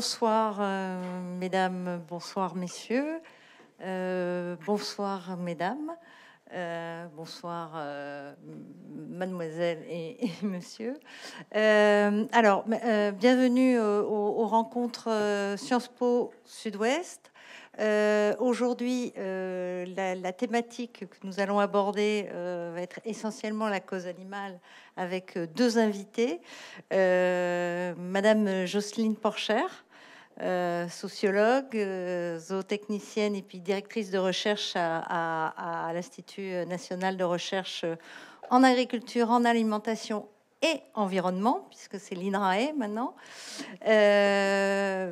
Bonsoir, euh, mesdames, bonsoir, messieurs. Euh, bonsoir, mesdames. Euh, bonsoir, mademoiselle et, monsieur. alors, bienvenue aux, rencontres Sciences Po Sud-Ouest. Aujourd'hui, la, la, thématique que nous allons aborder va être essentiellement la cause animale avec deux invités. Madame Jocelyne Porcher, euh, sociologue, euh, zootechnicienne et puis directrice de recherche à, l'Institut national de recherche euh, en agriculture, en alimentation et environnement, puisque c'est l'INRAE maintenant.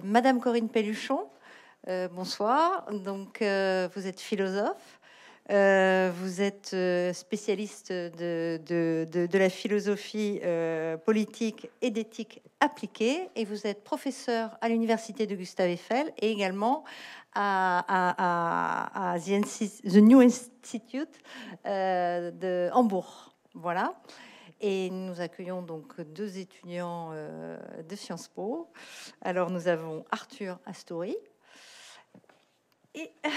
Madame Corinne Pelluchon, bonsoir. Donc, vous êtes philosophe. Euh, vous êtes euh, spécialiste de, de, la philosophie euh, politique et d'éthique appliquée et vous êtes professeur à l'université de Gustave Eiffel et également à, The, New Institute de Hambourg. Voilà. Et nous accueillons donc deux étudiants de Sciences Po. Alors nous avons Arthur Astori et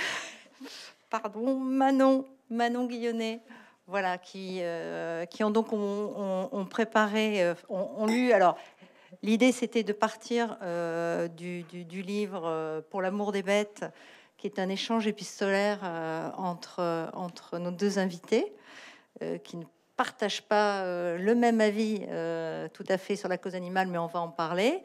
pardon, Manon, Manon Guillonnet, voilà, qui, euh, ont donc préparé, euh, ont lu. Alors, l'idée c'était de partir euh, du, livre Pour l'amour des bêtes, qui est un échange épistolaire entre nos deux invités, qui ne partagent pas le même avis tout à fait sur la cause animale, mais on va en parler.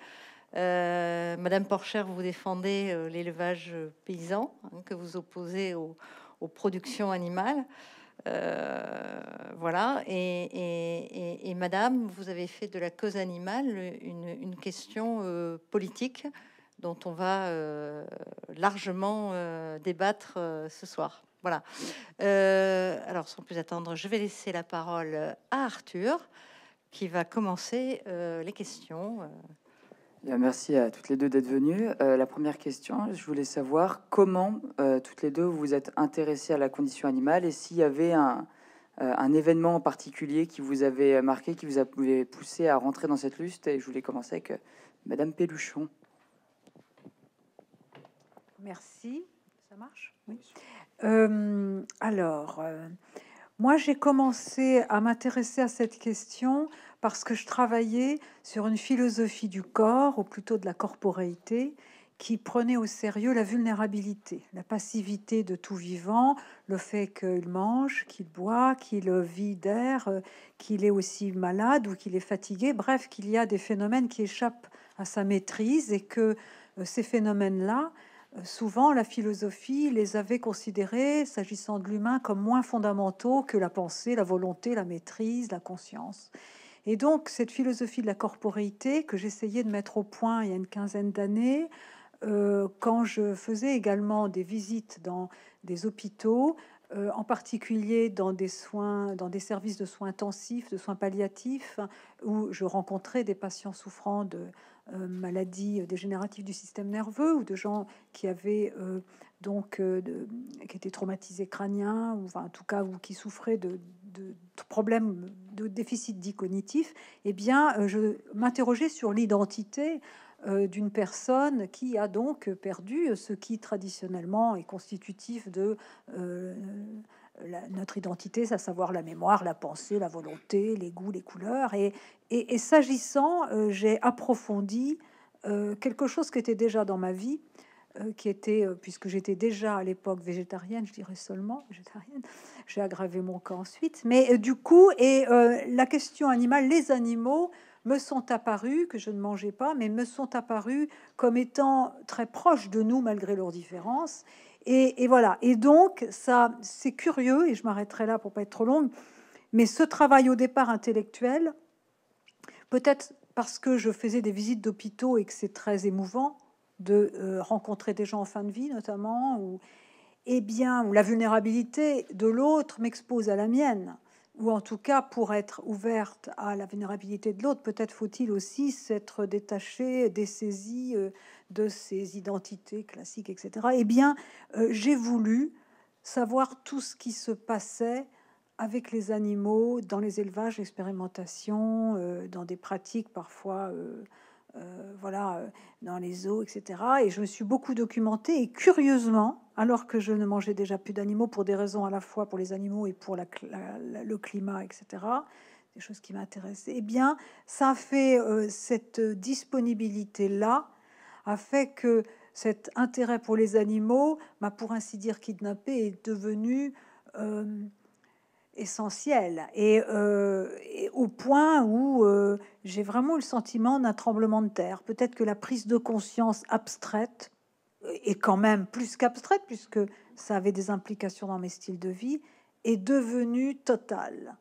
Euh, Madame Porcher, vous défendez euh, l'élevage paysan hein, que vous opposez aux productions animales. Euh, voilà. Et, Madame, vous avez fait de la cause animale une, question politique dont on va largement débattre ce soir. Voilà. alors, sans plus attendre, je vais laisser la parole à Arthur qui va commencer les questions. Eh merci à toutes les deux d'être venues. Euh, la première question, je voulais savoir comment euh, toutes les deux vous êtes intéressées à la condition animale et s'il y avait euh, un, événement en particulier qui vous avait marqué, qui vous a poussé à rentrer dans cette liste. je voulais commencer avec Madame Peluchon. Merci. Ça marche Oui. alors, moi, j'ai commencé à m'intéresser à cette question parce que je travaillais sur une philosophie du corps, ou plutôt de la corporéité, qui prenait au sérieux la vulnérabilité, la passivité de tout vivant, le fait qu'il mange, qu'il boit, qu'il vit d'air, qu'il est aussi malade ou qu'il est fatigué, bref, qu'il y a des phénomènes qui échappent à sa maîtrise et que euh, ces phénomènes-là, euh, souvent la philosophie les avait considérés, s'agissant de l'humain, comme moins fondamentaux que la pensée, la volonté, la maîtrise, la conscience. Et donc cette philosophie de la corporéité que j'essayais de mettre au point il y a une quinzaine d'années, euh, quand je faisais également des visites dans des hôpitaux, euh, en particulier dans des dans des services de soins intensifs, de soins palliatifs, où je rencontrais des patients souffrant de euh, maladies dégénératives du système nerveux ou de gens qui avaient euh, donc euh, qui étaient traumatisés crâniens ou en tout cas ou qui souffraient de, problèmes de déficit dit cognitif, eh bien, je m'interrogeais sur l'identité d'une personne qui a donc perdu ce qui traditionnellement est constitutif de notre identité, cest à savoir la mémoire, la pensée, la volonté, les goûts, les couleurs. Et, s'agissant, euh, j'ai approfondi euh, quelque chose qui était déjà dans ma vie, euh, qui était, puisque j'étais déjà à l'époque végétarienne, je dirais seulement végétarienne, j'ai aggravé mon cas ensuite. Mais du coup, et la question animale, les animaux me sont apparus, que je ne mangeais pas, mais me sont apparus comme étant très proches de nous malgré leurs différences. Et, voilà. Et donc, ça, c'est curieux, et je m'arrêterai là pour pas être trop longue, mais ce travail au départ intellectuel, peut-être parce que je faisais des visites d'hôpitaux et que c'est très émouvant de euh, rencontrer des gens en fin de vie, notamment, ou, eh bien, où la vulnérabilité de l'autre m'expose à la mienne ou en tout cas pour être ouverte à la vulnérabilité de l'autre, peut-être faut-il aussi s'être détaché, dessaisi euh, de ses identités classiques, etc. Eh bien, euh, j'ai voulu savoir tout ce qui se passait avec les animaux dans les élevages, l'expérimentation, euh, dans des pratiques parfois euh, voilà, euh, dans les eaux, etc. Et je me suis beaucoup documentée et curieusement, alors que je ne mangeais déjà plus d'animaux pour des raisons à la fois pour les animaux et pour le climat, etc., des choses qui m'intéressaient, eh bien, ça fait euh, cette disponibilité-là, a fait que cet intérêt pour les animaux m'a, pour ainsi dire, kidnappé et devenu essentiel euh, et, au point où euh, j'ai vraiment le sentiment d'un tremblement de terre. Peut-être que la prise de conscience abstraite est euh, quand même plus qu'abstraite puisque ça avait des implications dans mes styles de vie est devenue totale.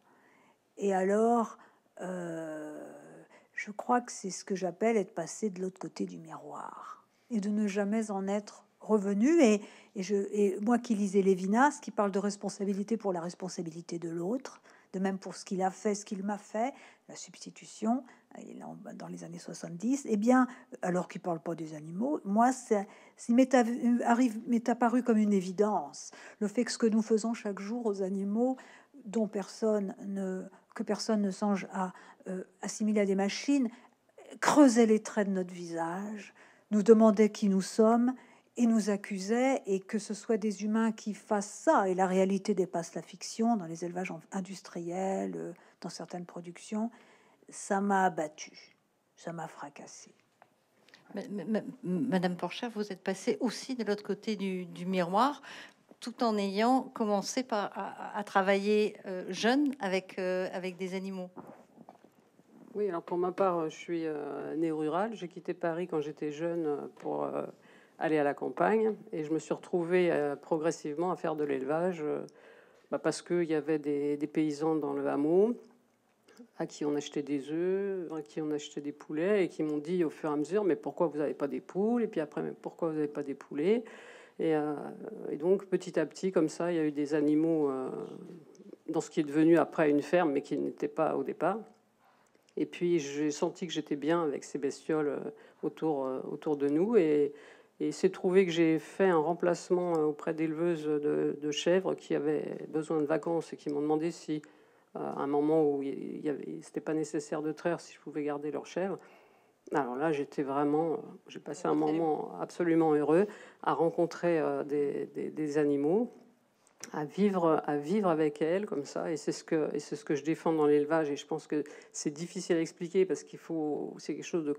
Et alors, je crois que c'est ce que j'appelle être passé de l'autre côté du miroir et de ne jamais en être revenu. Et, je, et moi qui lisais Lévinas, qui parle de responsabilité pour la responsabilité de l'autre, de même pour ce qu'il a fait, ce qu'il m'a fait, la substitution dans les années 70, et eh bien, alors qu'il parle pas des animaux, moi, ça, m'est apparu comme une évidence. Le fait que ce que nous faisons chaque jour aux animaux, dont personne ne, que personne ne songe à euh, assimiler à des machines, creusait les traits de notre visage, nous demandait qui nous sommes et nous accusait, et que ce soit des humains qui fassent ça, et la réalité dépasse la fiction dans les élevages industriels, euh, dans certaines productions, ça m'a abattu, ça m'a fracassé. Madame Porcher, vous êtes passée aussi de l'autre côté du, miroir, tout en ayant commencé par, à, travailler euh, jeune avec, euh, avec des animaux. Oui, alors pour ma part, je suis né née rurale. J'ai quitté Paris quand j'étais jeune pour aller à la campagne. Et je me suis retrouvée euh, progressivement à faire de l'élevage euh, bah, parce qu'il y avait des, paysans dans le hameau à qui on achetait des œufs, à qui on achetait des poulets et qui m'ont dit au fur et à mesure Mais pourquoi vous n'avez pas des poules Et puis après, mais pourquoi vous n'avez pas des poulets euh, et, donc petit à petit, comme ça, il y a eu des animaux dans ce qui est devenu après une ferme, mais qui n'était pas au départ. Et puis j'ai senti que j'étais bien avec ces bestioles autour, autour de nous. Et, et c'est trouvé que j'ai fait un remplacement euh, auprès d'éleveuses de, chèvres qui avaient besoin de vacances et qui m'ont demandé si, euh, à un moment où il n'était pas nécessaire de traire, si je pouvais garder leurs chèvres. Alors là, j'étais vraiment, euh, j'ai passé un moment absolument heureux à rencontrer des, animaux, à vivre, à vivre avec elles comme ça. Et c'est ce que, je défends dans l'élevage. Et je pense que c'est difficile à expliquer parce qu'il faut, c'est quelque chose de,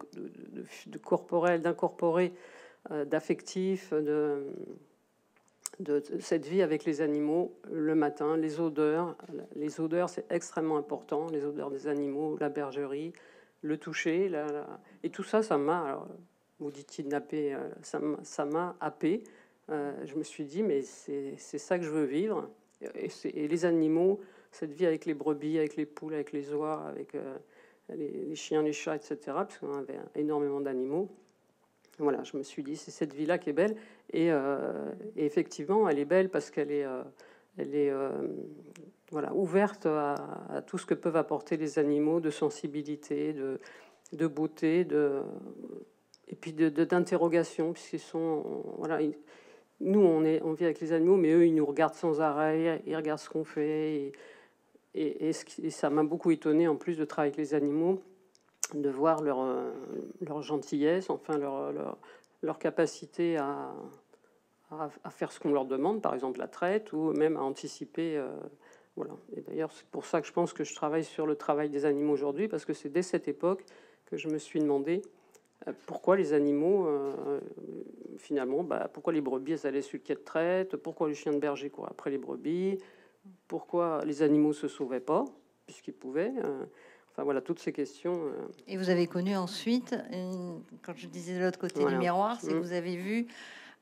de corporel, d'incorporer. Euh, d'affectif, de, cette vie avec les animaux le matin, les odeurs. Les odeurs, c'est extrêmement important, les odeurs des animaux, la bergerie, le toucher. et tout ça, ça m'a, vous dites kidnappé, euh, ça m'a happé. Euh, je me suis dit, mais c'est ça que je veux vivre. Et, les animaux, cette vie avec les brebis, avec les poules, avec les oies, avec les, les, chiens, les chats, etc., parce qu'on avait énormément d'animaux. Voilà, je me suis dit, c'est cette vie-là qui est belle. Et, euh, effectivement, elle est belle parce qu'elle est, euh, elle est euh, voilà, ouverte à, tout ce que peuvent apporter les animaux de sensibilité, de, beauté, de, et puis d'interrogation, de, puisqu'ils sont... Voilà, nous, on, est, on vit avec les animaux, mais eux, ils nous regardent sans arrêt, ils regardent ce qu'on fait. Et, ça m'a beaucoup étonné en plus de travailler avec les animaux de voir leur, euh, leur gentillesse, enfin leur, leur, capacité à, à, faire ce qu'on leur demande, par exemple la traite, ou même à anticiper. Euh, voilà. Et d'ailleurs, c'est pour ça que je pense que je travaille sur le travail des animaux aujourd'hui, parce que c'est dès cette époque que je me suis demandé euh, pourquoi les animaux, finalement, bah, pourquoi les brebis allaient sur le quai de traite, pourquoi les chiens de berger quoi après les brebis, pourquoi les animaux se sauvaient pas, puisqu'ils pouvaient. Enfin voilà, toutes ces questions. Euh. Et vous avez connu ensuite, quand je disais de l'autre côté du miroir, c'est que mm-hmm. vous avez vu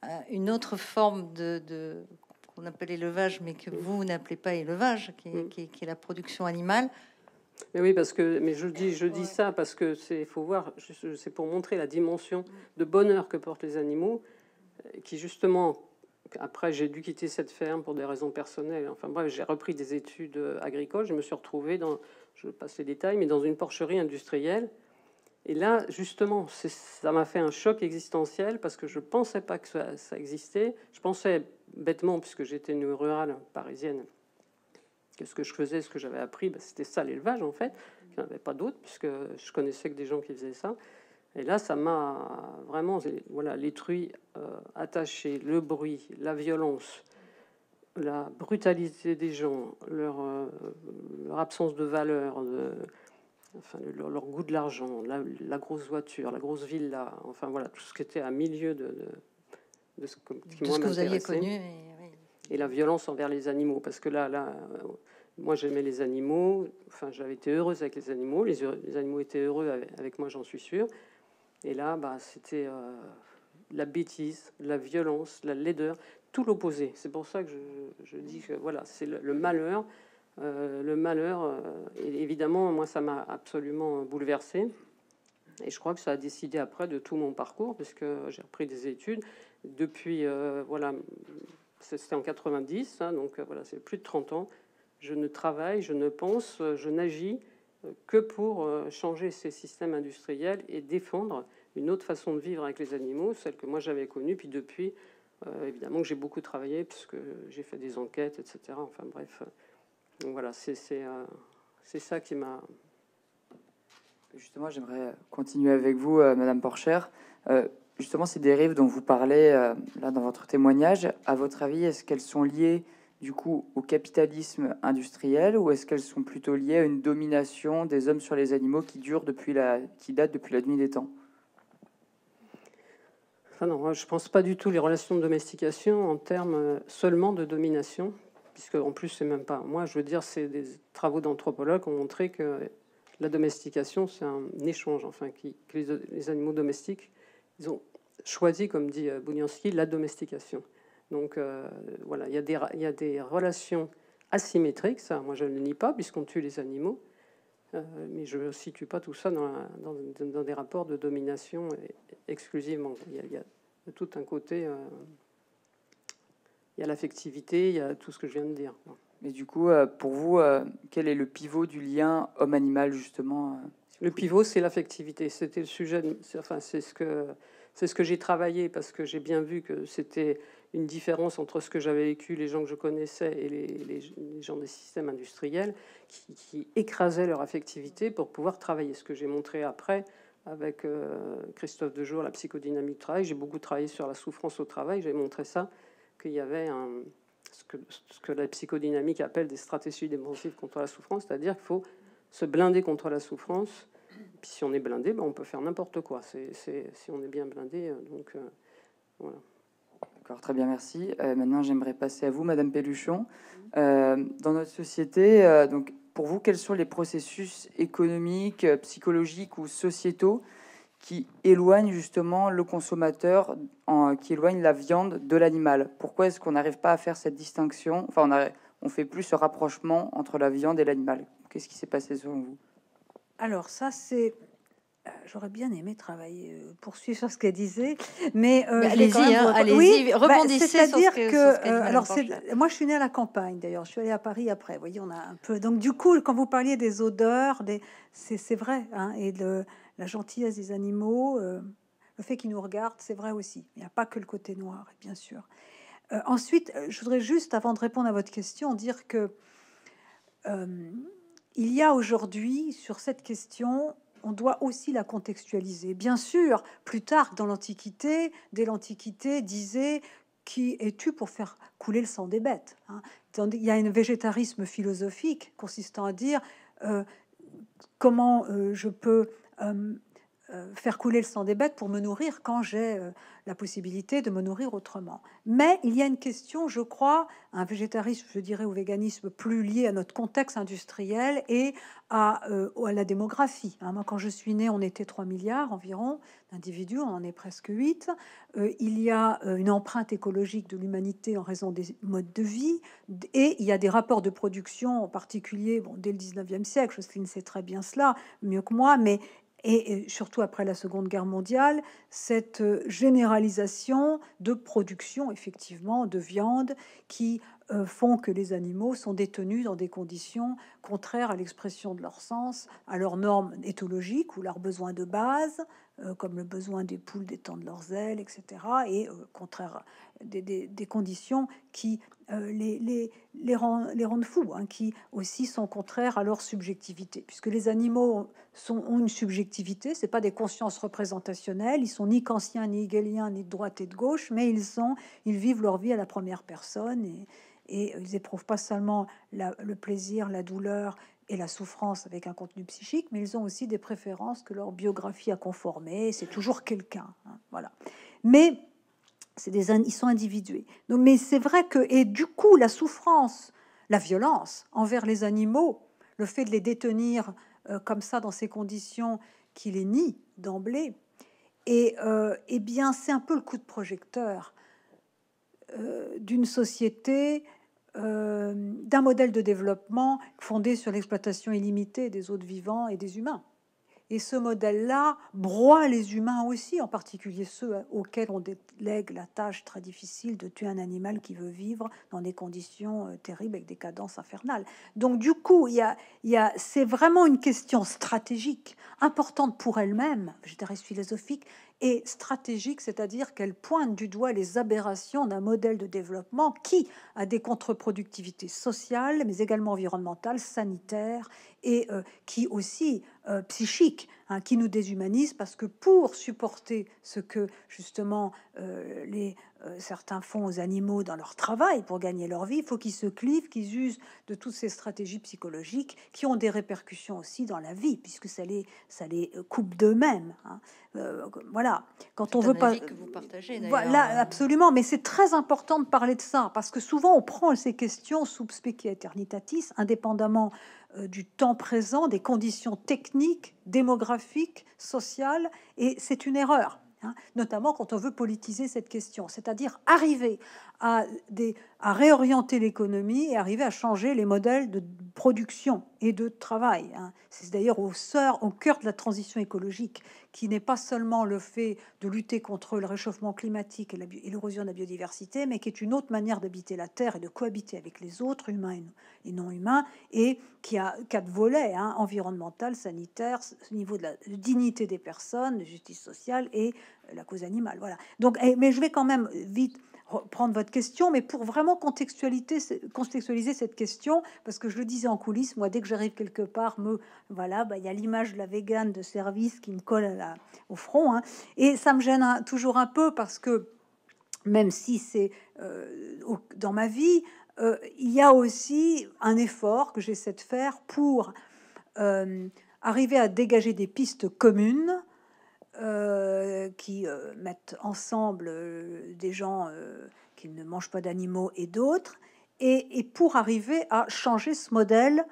euh, une autre forme de, qu'on appelle élevage, mais que vous n'appelez pas élevage, mm. qui est, la production animale. Mais oui, parce que mais je dis je dis ça parce que c'est faut voir c'est pour montrer la dimension de bonheur que portent les animaux, euh, qui justement après, j'ai dû quitter cette ferme pour des raisons personnelles. Enfin bref, j'ai repris des études agricoles. Je me suis retrouvée dans, je passe les détails, mais dans une porcherie industrielle. Et là, justement, ça m'a fait un choc existentiel parce que je ne pensais pas que ça, existait. Je pensais bêtement, puisque j'étais une rurale parisienne, que ce que je faisais, ce que j'avais appris, bah, c'était ça l'élevage en fait. Il n'y avait pas d'autre, puisque je connaissais que des gens qui faisaient ça. Et là, ça m'a vraiment, voilà, les truies euh, attachées, le bruit, la violence, la brutalité des gens, leur, euh, absence de valeur, enfin, leur, goût de l'argent, la, grosse voiture, la grosse villa, enfin voilà, tout ce qui était à milieu de, ce, qui, ce que vous aviez connu. Et, la violence envers les animaux, parce que là, là moi j'aimais les animaux, enfin j'avais été heureuse avec les animaux, les, animaux étaient heureux avec, moi, j'en suis sûre. Et là, bah, c'était. Euh, la bêtise, la violence, la laideur, tout l'opposé. C'est pour ça que je, dis que voilà, c'est le, malheur. le malheur, euh, euh, évidemment, moi, ça m'a absolument bouleversé. Et je crois que ça a décidé après de tout mon parcours, puisque j'ai repris des études depuis, euh, voilà, c'était en 90, hein, donc voilà, c'est plus de 30 ans. Je ne travaille, je ne pense, je n'agis que pour changer ces systèmes industriels et défendre une autre façon de vivre avec les animaux, celle que moi j'avais connue, puis depuis, euh, évidemment que j'ai beaucoup travaillé, puisque j'ai fait des enquêtes, etc. Enfin bref, euh, donc voilà, euh, c'est ça qui m'a... Justement, j'aimerais continuer avec vous, Madame Porcher. justement, ces dérives dont vous parlez là dans votre témoignage, à votre avis, est-ce qu'elles sont liées du coup au capitalisme industriel ou est-ce qu'elles sont plutôt liées à une domination des hommes sur les animaux qui dure depuis la qui date depuis la nuit des temps je ne pense pas du tout les relations de domestication en termes euh, seulement de domination, puisque en plus c'est même pas. Moi, je veux dire, c'est des travaux d'anthropologues ont montré que la domestication, c'est un échange, enfin, qui, que les, animaux domestiques, ils ont choisi, comme dit euh, Bounianski, la domestication. Donc euh, voilà, il y, a des relations asymétriques, ça, moi je ne le nie pas, puisqu'on tue les animaux, euh, mais je ne situe pas tout ça dans, des rapports de domination exclusivement. Il y a, tout un côté, euh, il y a l'affectivité, il y a tout ce que je viens de dire. Mais du coup, euh, pour vous, quel est le pivot du lien homme-animal justement Le pivot, c'est l'affectivité. C'était le sujet, enfin c'est ce que c'est ce que j'ai travaillé parce que j'ai bien vu que c'était une différence entre ce que j'avais vécu, les gens que je connaissais et les, gens des systèmes industriels qui, qui, écrasaient leur affectivité pour pouvoir travailler. Ce que j'ai montré après avec euh, christophe Christophe Dejour, la psychodynamique du travail, j'ai beaucoup travaillé sur la souffrance au travail, j'ai montré ça, qu'il y avait un, ce, que, ce que la psychodynamique appelle des stratégies défensives contre la souffrance, c'est-à-dire qu'il faut se blinder contre la souffrance. puis si on est blindé, ben, on peut faire n'importe quoi. C'est, si on est bien blindé, euh, donc euh, voilà très bien, merci. Euh, maintenant, j'aimerais passer à vous, Madame Pelluchon. Mm-hmm. Euh, dans notre société, euh, donc, pour vous, quels sont les processus économiques, psychologiques ou sociétaux qui éloignent justement le consommateur, en, qui éloignent la viande de l'animal Pourquoi est-ce qu'on n'arrive pas à faire cette distinction Enfin, on, on fait plus ce rapprochement entre la viande et l'animal. Qu'est-ce qui s'est passé selon vous Alors ça, c'est bah, j'aurais bien aimé travailler, euh, poursuivre sur ce qu'elle disait, mais euh, allez-y, hein, allez y bah, rebondissez. C'est-à-dire que, euh, alors, moi, je suis née à la campagne. D'ailleurs, je suis allée à Paris après. Vous voyez, on a un peu. Donc, du coup, quand vous parliez des odeurs, des... c'est vrai, hein, et de la gentillesse des animaux, le fait qu'ils nous regardent, c'est vrai aussi. Il n'y a pas que le côté noir, bien sûr. ensuite, je voudrais juste, avant de répondre à votre question, dire que il y a aujourd'hui sur cette question on doit aussi la contextualiser. Bien sûr, plus tard, dans l'Antiquité, dès l'Antiquité, disait qui es-tu pour faire couler le sang des bêtes hein Il y a un végétarisme philosophique consistant à dire euh, comment euh, je peux euh, euh, faire couler le sang des bêtes pour me nourrir quand j'ai euh, la possibilité de me nourrir autrement. Mais il y a une question, je crois, un végétarisme, je dirais, ou véganisme plus lié à notre contexte industriel et à, euh, à la démographie. Hein. moi, quand je suis née, on était 3 milliards environ d'individus, on en est presque 8. il y a une empreinte écologique de l'humanité en raison des modes de vie et il y a des rapports de production en particulier, bon, dès le 19e siècle, Jocelyne sait très bien cela, mieux que moi, mais et surtout après la Seconde Guerre mondiale, cette euh, généralisation de production effectivement de viande qui euh, font que les animaux sont détenus dans des conditions contraires à l'expression de leur sens, à leurs normes éthologiques ou leurs besoins de base, euh, comme le besoin des poules d'étendre leurs ailes, etc. Et euh, contraire, des, conditions qui euh, les, rendent fous, hein, qui aussi sont contraires à leur subjectivité, puisque les animaux ont une subjectivité, ce n'est pas des consciences représentationnelles, ils sont ni kantiens, ni hegeliens, ni de droite et de gauche, mais ils vivent leur vie à la première personne et, et ils éprouvent pas seulement le plaisir, la douleur et la souffrance avec un contenu psychique, mais ils ont aussi des préférences que leur biographie a conformées. C'est toujours quelqu'un, hein, voilà. Mais c'est des ils sont individués. Donc, mais c'est vrai que et du coup la souffrance, la violence envers les animaux, le fait de les détenir euh, comme ça dans ces conditions qui les nie d'emblée, et euh, eh bien c'est un peu le coup de projecteur euh, d'une société euh, d'un modèle de développement fondé sur l'exploitation illimitée des autres vivants et des humains. Et ce modèle-là broie les humains aussi, en particulier ceux auxquels on délègue la tâche très difficile de tuer un animal qui veut vivre dans des conditions euh, terribles avec des cadences infernales. Donc du coup, il y a, y a, c'est vraiment une question stratégique, importante pour elle-même, je dirais philosophique, et stratégique, c'est-à-dire qu'elle pointe du doigt les aberrations d'un modèle de développement qui a des contre-productivités sociales, mais également environnementales, sanitaires et euh, qui aussi euh, psychiques Hein, qui nous déshumanise parce que pour supporter ce que justement euh, les euh, certains font aux animaux dans leur travail pour gagner leur vie, il faut qu'ils se clivent, qu'ils usent de toutes ces stratégies psychologiques qui ont des répercussions aussi dans la vie puisque ça les ça les coupe d'eux-mêmes. Hein. Euh, voilà, quand on veut pas que vous partagez voilà absolument, mais c'est très important de parler de ça parce que souvent on prend ces questions sous specie eternitatis indépendamment euh, du temps présent, des conditions techniques, démographiques, sociales, et c'est une erreur, hein, notamment quand on veut politiser cette question, c'est-à-dire arriver à, des, à réorienter l'économie et arriver à changer les modèles de production et de travail. Hein. C'est d'ailleurs au, au cœur de la transition écologique, qui n'est pas seulement le fait de lutter contre le réchauffement climatique et l'érosion de la biodiversité, mais qui est une autre manière d'habiter la Terre et de cohabiter avec les autres, humains et non humains, et qui a quatre volets, hein, environnemental, sanitaire, niveau de la dignité des personnes, de justice sociale et euh, la cause animale. Voilà. Donc, eh, mais je vais quand même vite prendre votre question, mais pour vraiment contextualiser cette question, parce que je le disais en coulisses, moi, dès que j'arrive quelque part, me voilà, bah, il y a l'image de la végane de service qui me colle au front, hein. et ça me gêne toujours un peu parce que même si c'est euh, dans ma vie, euh, il y a aussi un effort que j'essaie de faire pour euh, arriver à dégager des pistes communes euh, qui euh, mettent ensemble euh, des gens qui ne mangent pas d'animaux et d'autres, et, et, pour arriver à changer ce modèle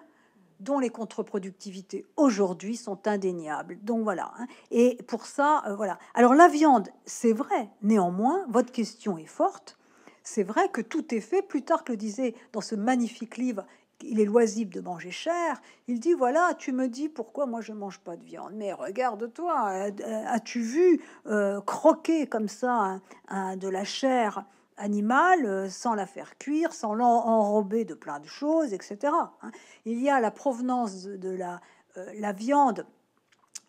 dont les contre-productivités aujourd'hui sont indéniables. Donc voilà. Hein. Et pour ça, voilà. Alors la viande, c'est vrai. Néanmoins, votre question est forte. C'est vrai que tout est fait. plus tard que le disait dans ce magnifique livre il est loisible de manger cher, il dit voilà, tu me dis pourquoi moi je mange pas de viande, mais regarde-toi, euh, as-tu vu euh, croquer comme ça de la chair animale euh, sans la faire cuire, sans l'enrober de plein de choses, etc. Hein. Il y a la provenance de la, la viande.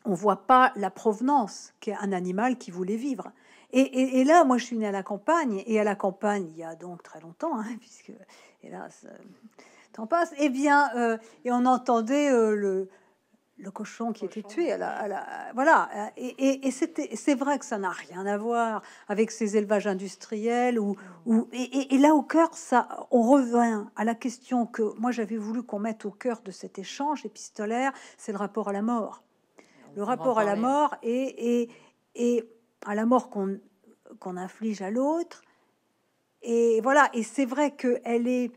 On voit pas la provenance qu'est un animal qui voulait vivre. Et, là, moi, je suis né à la campagne, et à la campagne, il y a donc très longtemps, hein, puisque, hélas, passe. et eh bien, euh, et on entendait euh, le, le, cochon qui était tué. À voilà. Et, et, c'est vrai que ça n'a rien à voir avec ces élevages industriels. ou ou et, là, au cœur, ça, on revient à la question que moi j'avais voulu qu'on mette au cœur de cet échange épistolaire, c'est le rapport à la mort. Le rapport à la mort et, et à la mort qu'on qu'on inflige à l'autre. Et voilà, et c'est vrai qu'elle est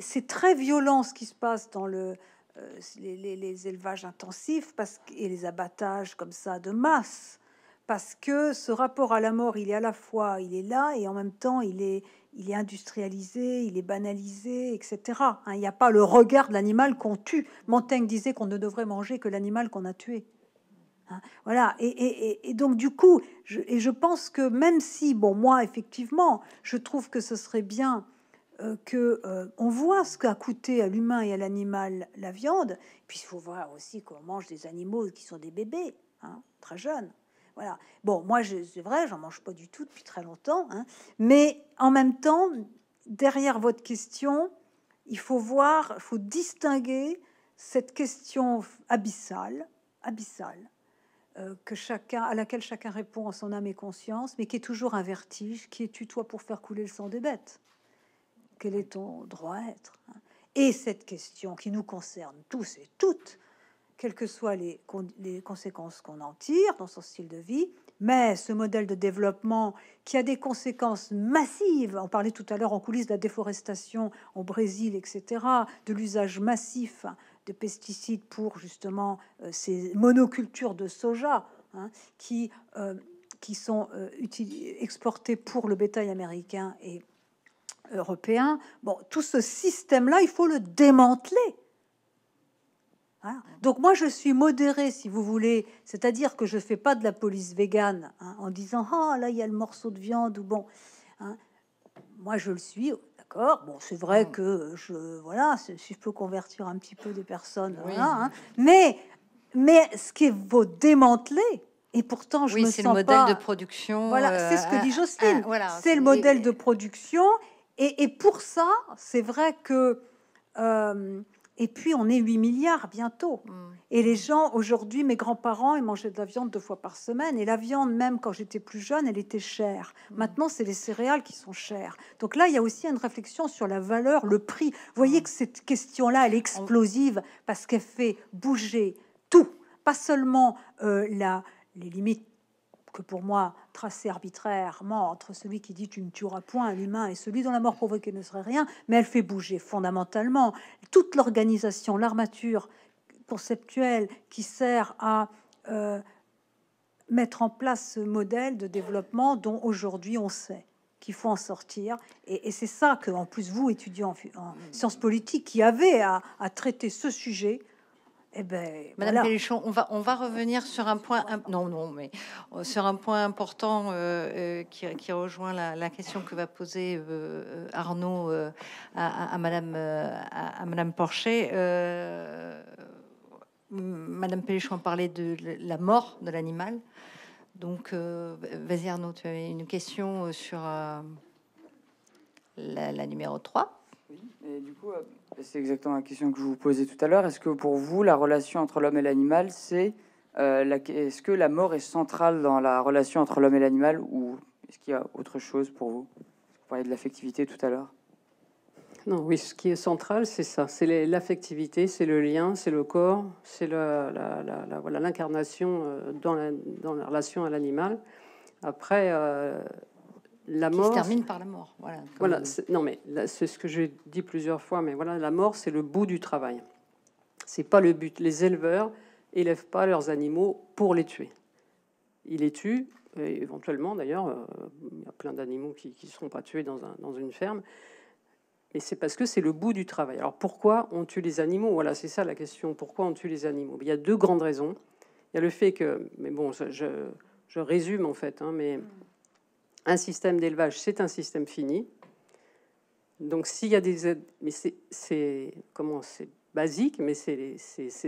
c'est très violent ce qui se passe dans le, euh, les, élevages intensifs parce, et les abattages comme ça de masse, parce que ce rapport à la mort, il est à la fois, il est là et en même temps, il est, il est industrialisé, il est banalisé, etc. Hein, il n'y a pas le regard de l'animal qu'on tue. Montaigne disait qu'on ne devrait manger que l'animal qu'on a tué. Hein, voilà, et, donc du coup, je, et je pense que même si, bon, moi, effectivement, je trouve que ce serait bien qu'on euh, que euh, on voit ce qu'a coûté à l'humain et à l'animal la viande. Puis il faut voir aussi qu'on mange des animaux qui sont des bébés, hein, très jeunes. Voilà. Bon, moi, c'est vrai, j'en mange pas du tout depuis très longtemps, hein. mais en même temps, derrière votre question, il faut voir, il faut distinguer cette question abyssale, abyssale, euh, que chacun, à laquelle chacun répond en son âme et conscience, mais qui est toujours un vertige, qui est tutoie pour faire couler le sang des bêtes. Quel est ton droit à être hein. Et cette question qui nous concerne tous et toutes, quelles que soient les, conséquences qu'on en tire dans son style de vie, mais ce modèle de développement qui a des conséquences massives, on parlait tout à l'heure en coulisses de la déforestation au Brésil, etc., de l'usage massif de pesticides pour justement euh, ces monocultures de soja hein, qui, euh, qui sont euh, exportées pour le bétail américain et européen. Bon, tout ce système-là, il faut le démanteler. Hein? Donc moi, je suis modéré, si vous voulez, c'est-à-dire que je fais pas de la police végane hein, en disant ah là il y a le morceau de viande ou bon. Hein. Moi, je le suis. D'accord. Bon, c'est vrai mm. que je voilà, si je peux convertir un petit peu des personnes, mais mais ce qui vaut démanteler, et pourtant, je ne me sens pas. c'est le modèle de production. Voilà, c'est ce que euh, dit euh, Jocelyne. Euh, voilà, c'est le modèle de production et, pour ça, c'est vrai que... Euh, et puis, on est 8 milliards bientôt. Mm. Et les gens, aujourd'hui, mes grands-parents, ils mangeaient de la viande deux fois par semaine. Et la viande, même quand j'étais plus jeune, elle était chère. Mm. Maintenant, c'est les céréales qui sont chères. Donc là, il y a aussi une réflexion sur la valeur, le prix. Vous voyez mm. que cette question-là, elle est explosive parce qu'elle fait bouger tout. Pas seulement euh, les limites que pour moi, tracée arbitrairement entre celui qui dit tu ne tueras point un humain et celui dont la mort provoquée ne serait rien, mais elle fait bouger fondamentalement toute l'organisation, l'armature conceptuelle qui sert à euh, mettre en place ce modèle de développement dont aujourd'hui on sait qu'il faut en sortir. Et, c'est ça que, en plus, vous, étudiants en, sciences politiques, qui avez à traiter ce sujet, eh ben, Madame voilà. on va, revenir sur un point, non, non, mais euh, sur un point important euh, euh, qui, rejoint la, question que va poser Arnaud à, Madame, à, Madame Porcher. Madame Pelluchon parlait de la mort de l'animal. Donc, vas-y Arnaud, tu avais une question sur la, la numéro 3. Oui, et du coup, euh, c'est exactement la question que je vous posais tout à l'heure. Est-ce que pour vous, la relation entre l'homme et l'animal, c'est. Euh, est-ce que la mort est centrale dans la relation entre l'homme et l'animal ou est-ce qu'il y a autre chose pour vous Vous parliez de l'affectivité tout à l'heure. Non, oui, ce qui est central, c'est ça. C'est l'affectivité, c'est le lien, c'est le corps, c'est l'incarnation la, voilà, euh, dans, dans la, relation à l'animal. Après, la mort. Qui se termine par la mort. Voilà. non, mais c'est ce que j'ai dit plusieurs fois, mais voilà, la mort, c'est le bout du travail. C'est pas le but. Les éleveurs élèvent pas leurs animaux pour les tuer. Ils les tuent, éventuellement d'ailleurs, euh, il y a plein d'animaux qui ne seront pas tués dans, un, dans une ferme. Mais c'est parce que c'est le bout du travail. Alors pourquoi on tue les animaux Voilà, c'est ça la question. Pourquoi on tue les animaux Il y a deux grandes raisons. Il y a le fait que, mais bon, je, je résume en fait, hein, mais un système d'élevage, c'est un système fini. Donc s'il y a des mais c'est comment c'est basique, mais c'est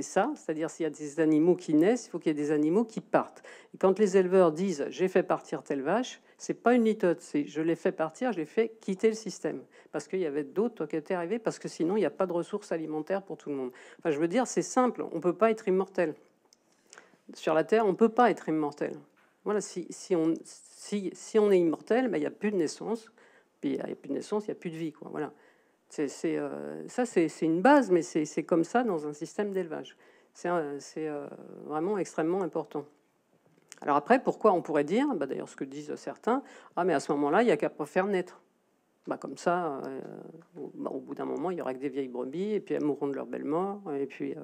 ça, c'est-à-dire s'il y a des animaux qui naissent, il faut qu'il y ait des animaux qui partent. Et quand les éleveurs disent j'ai fait partir telle vache, c'est pas une litote, c'est je l'ai fait partir, je l'ai fait quitter le système parce qu'il y avait d'autres qui étaient arrivés, parce que sinon il n'y a pas de ressources alimentaires pour tout le monde. Enfin, je veux dire, c'est simple, on peut pas être immortel sur la terre, on peut pas être immortel. Voilà, si, on, si, on est immortel, ben, il n'y a plus de naissance, puis il n'y a plus de naissance, il n'y a plus de vie. Quoi, voilà. c'est euh, ça, c'est une base, mais c'est comme ça dans un système d'élevage. C'est euh, euh, vraiment extrêmement important. Alors après, pourquoi on pourrait dire, ben, d'ailleurs ce que disent certains, ah mais à ce moment-là, il n'y a qu'à faire naître. Bah comme ça, au bout d'un moment, il y aura que des vieilles brebis, et puis elles mourront de leur belle mort, et puis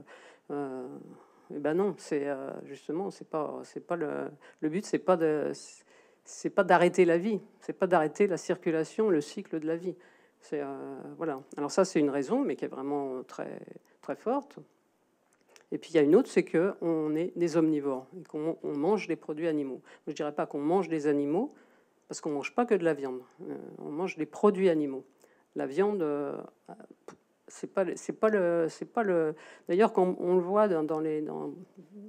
eh ben non, c'est euh, justement, c'est pas, c'est pas le, but, c'est pas de, c'est pas d'arrêter la vie, c'est pas d'arrêter la circulation, le cycle de la vie. C'est euh, voilà. Alors ça, c'est une raison, mais qui est vraiment très, très forte. Et puis il y a une autre, c'est que on est des omnivores et qu'on on mange des produits animaux. Je dirais pas qu'on mange des animaux parce qu'on mange pas que de la viande. Euh, on mange des produits animaux. La viande c'est pas c'est pas le c'est pas le d'ailleurs quand on le voit dans, les dans,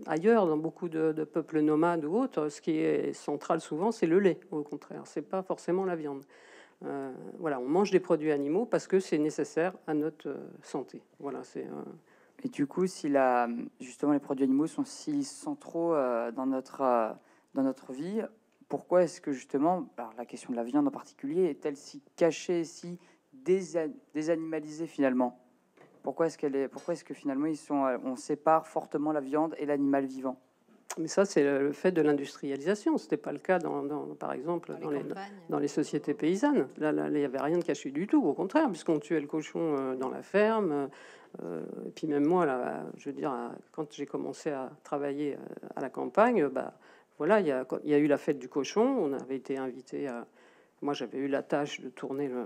ailleurs dans beaucoup de, peuples nomades ou autres ce qui est central souvent c'est le lait au contraire c'est pas forcément la viande euh, voilà on mange des produits animaux parce que c'est nécessaire à notre euh, santé voilà c'est euh, et du coup si la justement les produits animaux sont si centraux dans notre dans notre vie pourquoi est-ce que justement la question de la viande en particulier est-elle si cachée si finalement Pourquoi est-ce qu'elle est Pourquoi est-ce que finalement ils sont euh, On sépare fortement la viande et l'animal vivant. Mais ça, c'est le fait de l'industrialisation. Ce n'était pas le cas, dans, par exemple, dans, les, sociétés paysannes. Là, il n'y avait rien de caché du tout. Au contraire, puisqu'on tuait le cochon euh, dans la ferme. Euh, et puis même moi, là, je veux dire, quand j'ai commencé à travailler à la campagne, bah, voilà, il y, y, a eu la fête du cochon. On avait été invité à... Moi, j'avais eu la tâche de tourner le,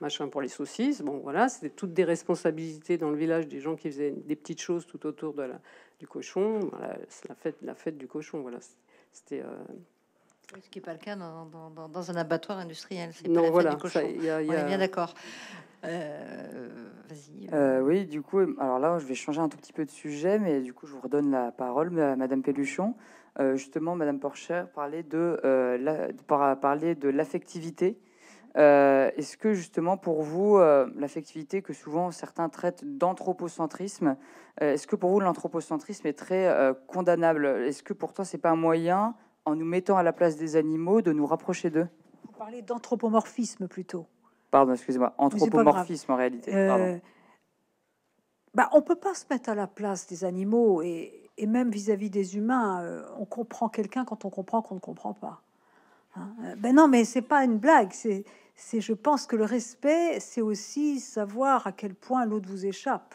machin pour les saucisses. Bon, voilà, c'était toutes des responsabilités dans le village des gens qui faisaient des petites choses tout autour de la, du cochon. Voilà, c'est la fête, la fête du cochon. Voilà, c'était. Euh, Ce qui n'est pas le cas dans, dans, un abattoir industriel. C'est pas la voilà, fête du cochon. y a, On est bien d'accord. Euh, euh. oui, du coup, alors là, je vais changer un tout petit peu de sujet, mais du coup, je vous redonne la parole Madame Pelluchon. justement, Madame Porcher parlait de, la, parler de l'affectivité euh, est-ce que justement pour vous, euh, l'affectivité que souvent certains traitent d'anthropocentrisme, euh, est-ce que pour vous l'anthropocentrisme est très condamnable Est-ce que pour toi c'est pas un moyen, en nous mettant à la place des animaux, de nous rapprocher d'eux Vous parlez d'anthropomorphisme plutôt. Pardon, excusez-moi, anthropomorphisme en réalité. Pardon. Bah, on peut pas se mettre à la place des animaux et, même vis-à-vis des humains, on comprend quelqu'un quand on comprend qu'on ne comprend pas. Hein, ben non, mais c'est pas une blague, c'est c'est je pense que le respect, c'est aussi savoir à quel point l'autre vous échappe.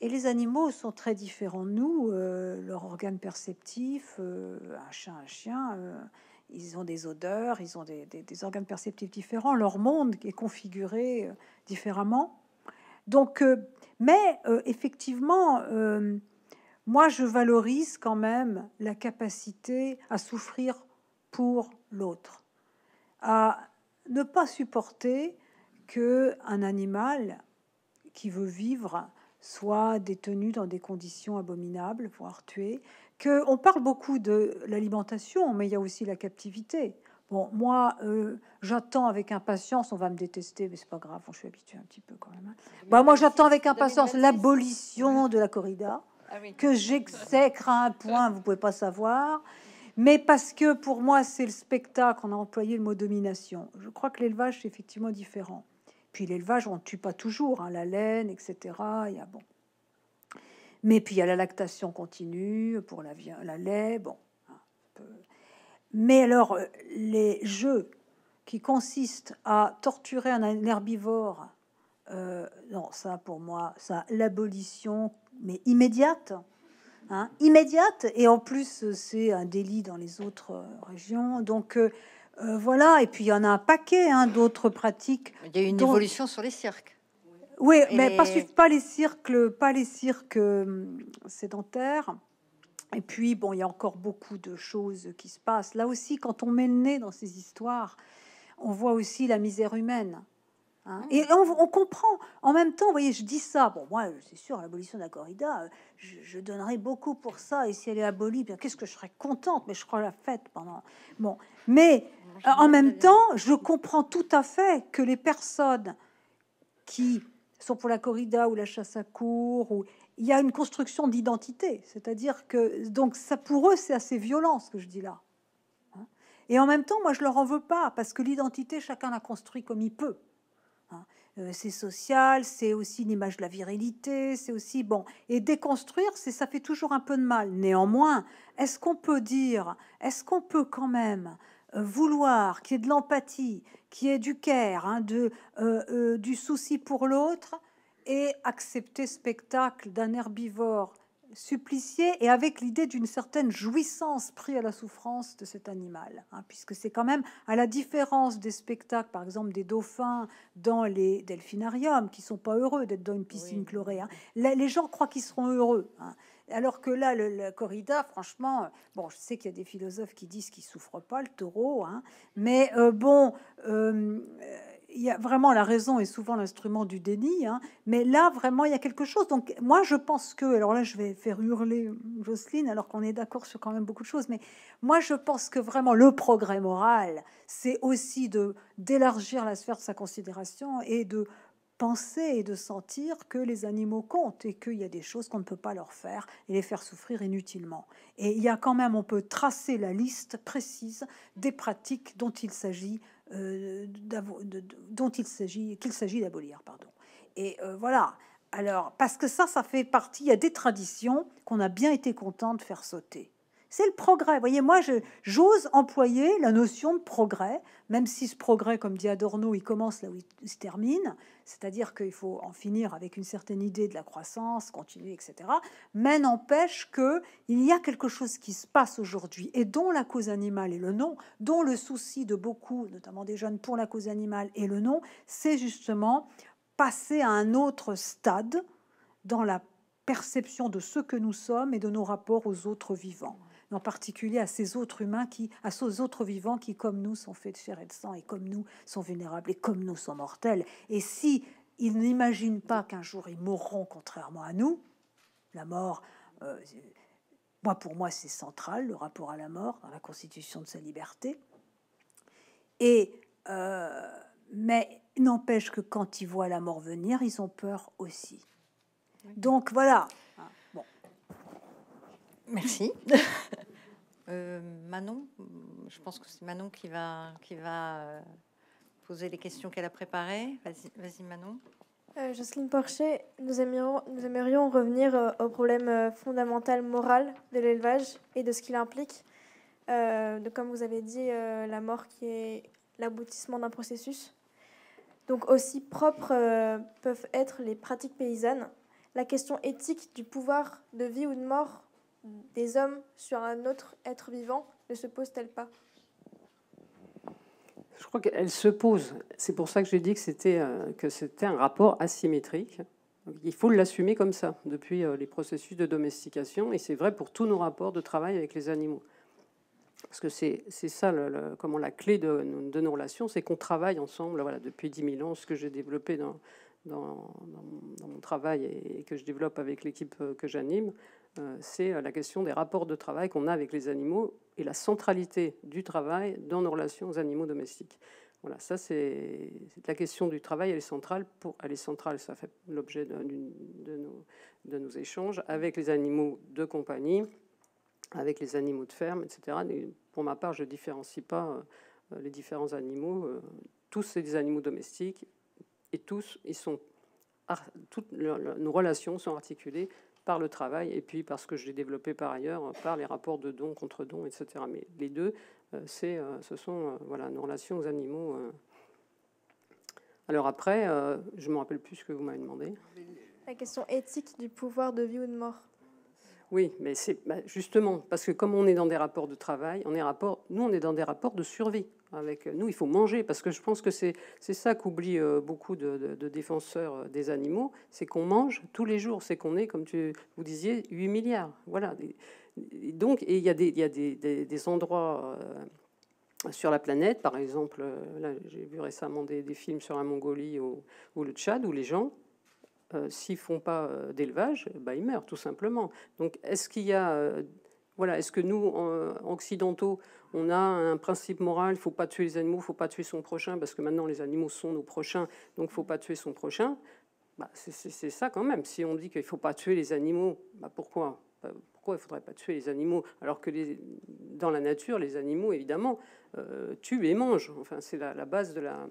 Et les animaux sont très différents nous, euh, leur organe perceptif, euh, un chien, un chien, euh, ils ont des odeurs, ils ont des, des, organes perceptifs différents, leur monde est configuré différemment. Donc, mais effectivement, moi je valorise quand même la capacité à souffrir pour l'autre à ne pas supporter que un animal qui veut vivre soit détenu dans des conditions abominables, voire tué. Que on parle beaucoup de l'alimentation, mais il y a aussi la captivité. Bon, moi, euh, j'attends avec impatience. On va me détester, mais c'est pas grave. je suis habituée un petit peu quand même. Hein. Bah, moi, j'attends avec impatience l'abolition de la corrida ah que j'exècre à un point, vous pouvez pas savoir mais parce que pour moi, c'est le spectacle. On a employé le mot domination. Je crois que l'élevage, c'est effectivement différent. Puis l'élevage, on ne tue pas toujours, hein, la laine, etc. Il y a bon. Mais puis il y a la lactation continue pour la, la lait, bon. Hein, mais alors, euh, les jeux qui consistent à torturer un herbivore, euh, non, ça pour moi, ça l'abolition, mais immédiate. Hein, immédiate, et en plus c'est un délit dans les autres euh, régions. Donc euh, euh, voilà, et puis il y en a un paquet hein, d'autres pratiques. Il y a une évolution sur les cirques. Oui, mais pas, pas les cirques, pas les cirques sédentaires. Et puis, bon, il y a encore beaucoup de choses qui se passent. Là aussi, quand on met le nez dans ces histoires, on voit aussi la misère humaine. Hein et on, comprend. En même temps, vous voyez, je dis ça. Bon, moi, c'est sûr, l'abolition de la corrida, euh, je, je, donnerais beaucoup pour ça. Et si elle est abolie, bien qu'est-ce que je serais contente. Mais je crois la fête pendant. Bon, mais euh, en même temps, je comprends tout à fait que les personnes qui sont pour la corrida ou la chasse à cour ou il y a une construction d'identité. C'est-à-dire que donc ça pour eux, c'est assez violent ce que je dis là. Hein. Et en même temps, moi, je leur en veux pas parce que l'identité, chacun la construit comme il peut. Hein. Euh, c'est social, c'est aussi l'image de la virilité, c'est aussi bon. Et déconstruire, c'est ça fait toujours un peu de mal. Néanmoins, est-ce qu'on peut dire, est-ce qu'on peut quand même euh, vouloir qu'il y ait de l'empathie, qu'il y ait du care, hein, de, euh, du souci pour l'autre et accepter spectacle d'un herbivore supplicier et avec l'idée d'une certaine jouissance prise à la souffrance de cet animal, hein, puisque c'est quand même à la différence des spectacles, par exemple des dauphins dans les delphinariums, qui sont pas heureux d'être dans une piscine chlorée. Hein, les gens croient qu'ils seront heureux. Hein. Alors que là, le, corrida, franchement, bon, je sais qu'il y a des philosophes qui disent qu'ils souffrent pas le taureau, mais euh, bon, euh, vraiment la raison est souvent l'instrument du déni, hein, mais là vraiment il y a quelque chose. Donc moi je pense que, alors là je vais faire hurler Jocelyne, alors qu'on est d'accord sur quand même beaucoup de choses, mais moi je pense que vraiment le progrès moral, c'est aussi de d'élargir la sphère de sa considération et de penser et de sentir que les animaux comptent et qu'il y a des choses qu'on ne peut pas leur faire et les faire souffrir inutilement. Et il y a quand même, on peut tracer la liste précise des pratiques dont il s'agit euh, dont il s'agit, qu'il s'agit d'abolir. Pardon. Et euh, voilà. Alors, parce que ça, ça fait partie, il y a des traditions qu'on a bien été content de faire sauter. C'est le progrès. voyez, moi, j'ose employer la notion de progrès, même si ce progrès, comme dit Adorno, il commence là où il se termine, c'est-à-dire qu'il faut en finir avec une certaine idée de la croissance, continuer, etc. Mais n'empêche qu'il y a quelque chose qui se passe aujourd'hui, et dont la cause animale est le nom, dont le souci de beaucoup, notamment des jeunes, pour la cause animale est le nom, c'est justement passer à un autre stade dans la perception de ce que nous sommes et de nos rapports aux autres vivants en particulier à ces autres humains qui, à ces autres vivants qui, comme nous, sont faits de chair et de sang, et comme nous, sont vulnérables, et comme nous, sont mortels. Et si ils n'imaginent pas qu'un jour ils mourront, contrairement à nous, la mort, euh, moi pour moi, c'est central, le rapport à la mort dans la constitution de sa liberté. Et euh, mais n'empêche que quand ils voient la mort venir, ils ont peur aussi. Donc voilà. Merci. Euh, Manon, je pense que c'est Manon qui va, euh, poser les questions qu'elle a préparées. Vas-y, Manon. Euh, Jocelyne Porcher, nous aimerions, revenir au problème fondamental moral de l'élevage et de ce qu'il implique. de, comme vous avez dit, la mort qui est l'aboutissement d'un processus. Donc aussi propres peuvent être les pratiques paysannes. La question éthique du pouvoir de vie ou de mort des hommes sur un autre être vivant ne se pose-t-elle pas Je crois qu'elle se pose. C'est pour ça que j'ai dit que c'était euh, un rapport asymétrique. Il faut l'assumer comme ça depuis euh, les processus de domestication, et c'est vrai pour tous nos rapports de travail avec les animaux. Parce que c'est ça comment la clé de, nos relations, c'est qu'on travaille ensemble depuis 10 000 ans, ce que j'ai développé dans, mon travail et que je développe avec l'équipe euh, que j'anime, euh, c'est euh, la question des rapports de travail qu'on a avec les animaux et la centralité du travail dans nos relations aux animaux domestiques. Voilà, ça c'est la question du travail, elle est centrale. Pour, elle est centrale, ça fait l'objet de, nos, échanges avec les animaux de compagnie, avec les animaux de ferme, etc. pour ma part, je ne différencie pas euh, les différents animaux. Tous c'est des animaux domestiques et tous, ils sont, toutes nos relations sont articulées par le travail et puis parce que je l'ai développé par ailleurs, par les rapports de dons contre dons, etc. Mais les deux, euh, c'est, euh, ce sont euh, voilà, nos relations aux animaux. Alors après, je ne me rappelle plus ce que vous m'avez demandé. La question éthique du pouvoir de vie ou de mort. Oui, mais c'est bah, justement parce que comme on est dans des rapports de travail, on est rapport, nous on est dans des rapports de survie avec euh, nous, il faut manger, parce que je pense que c'est ça qu'oublient euh, beaucoup de, défenseurs euh, des animaux, c'est qu'on mange tous les jours, c'est qu'on est, comme tu vous disiez, 8 milliards. Voilà. Et il y a des, y a des, des, endroits sur la planète, par exemple, j'ai vu récemment des, films sur la Mongolie ou, le Tchad, où les gens s'ils font pas d'élevage, bah, ils meurent tout simplement. Donc est-ce qu'il y a voilà, est-ce que nous, occidentaux, on a un principe moral, il faut pas tuer les animaux, il faut pas tuer son prochain, parce que maintenant les animaux sont nos prochains, donc faut pas tuer son prochain. Bah, c'est ça quand même. Si on dit qu'il faut pas tuer les animaux, bah, pourquoi bah, Pourquoi il faudrait pas tuer les animaux alors que dans la nature, les animaux évidemment euh, tuent et mangent. Enfin, c'est la, base de la,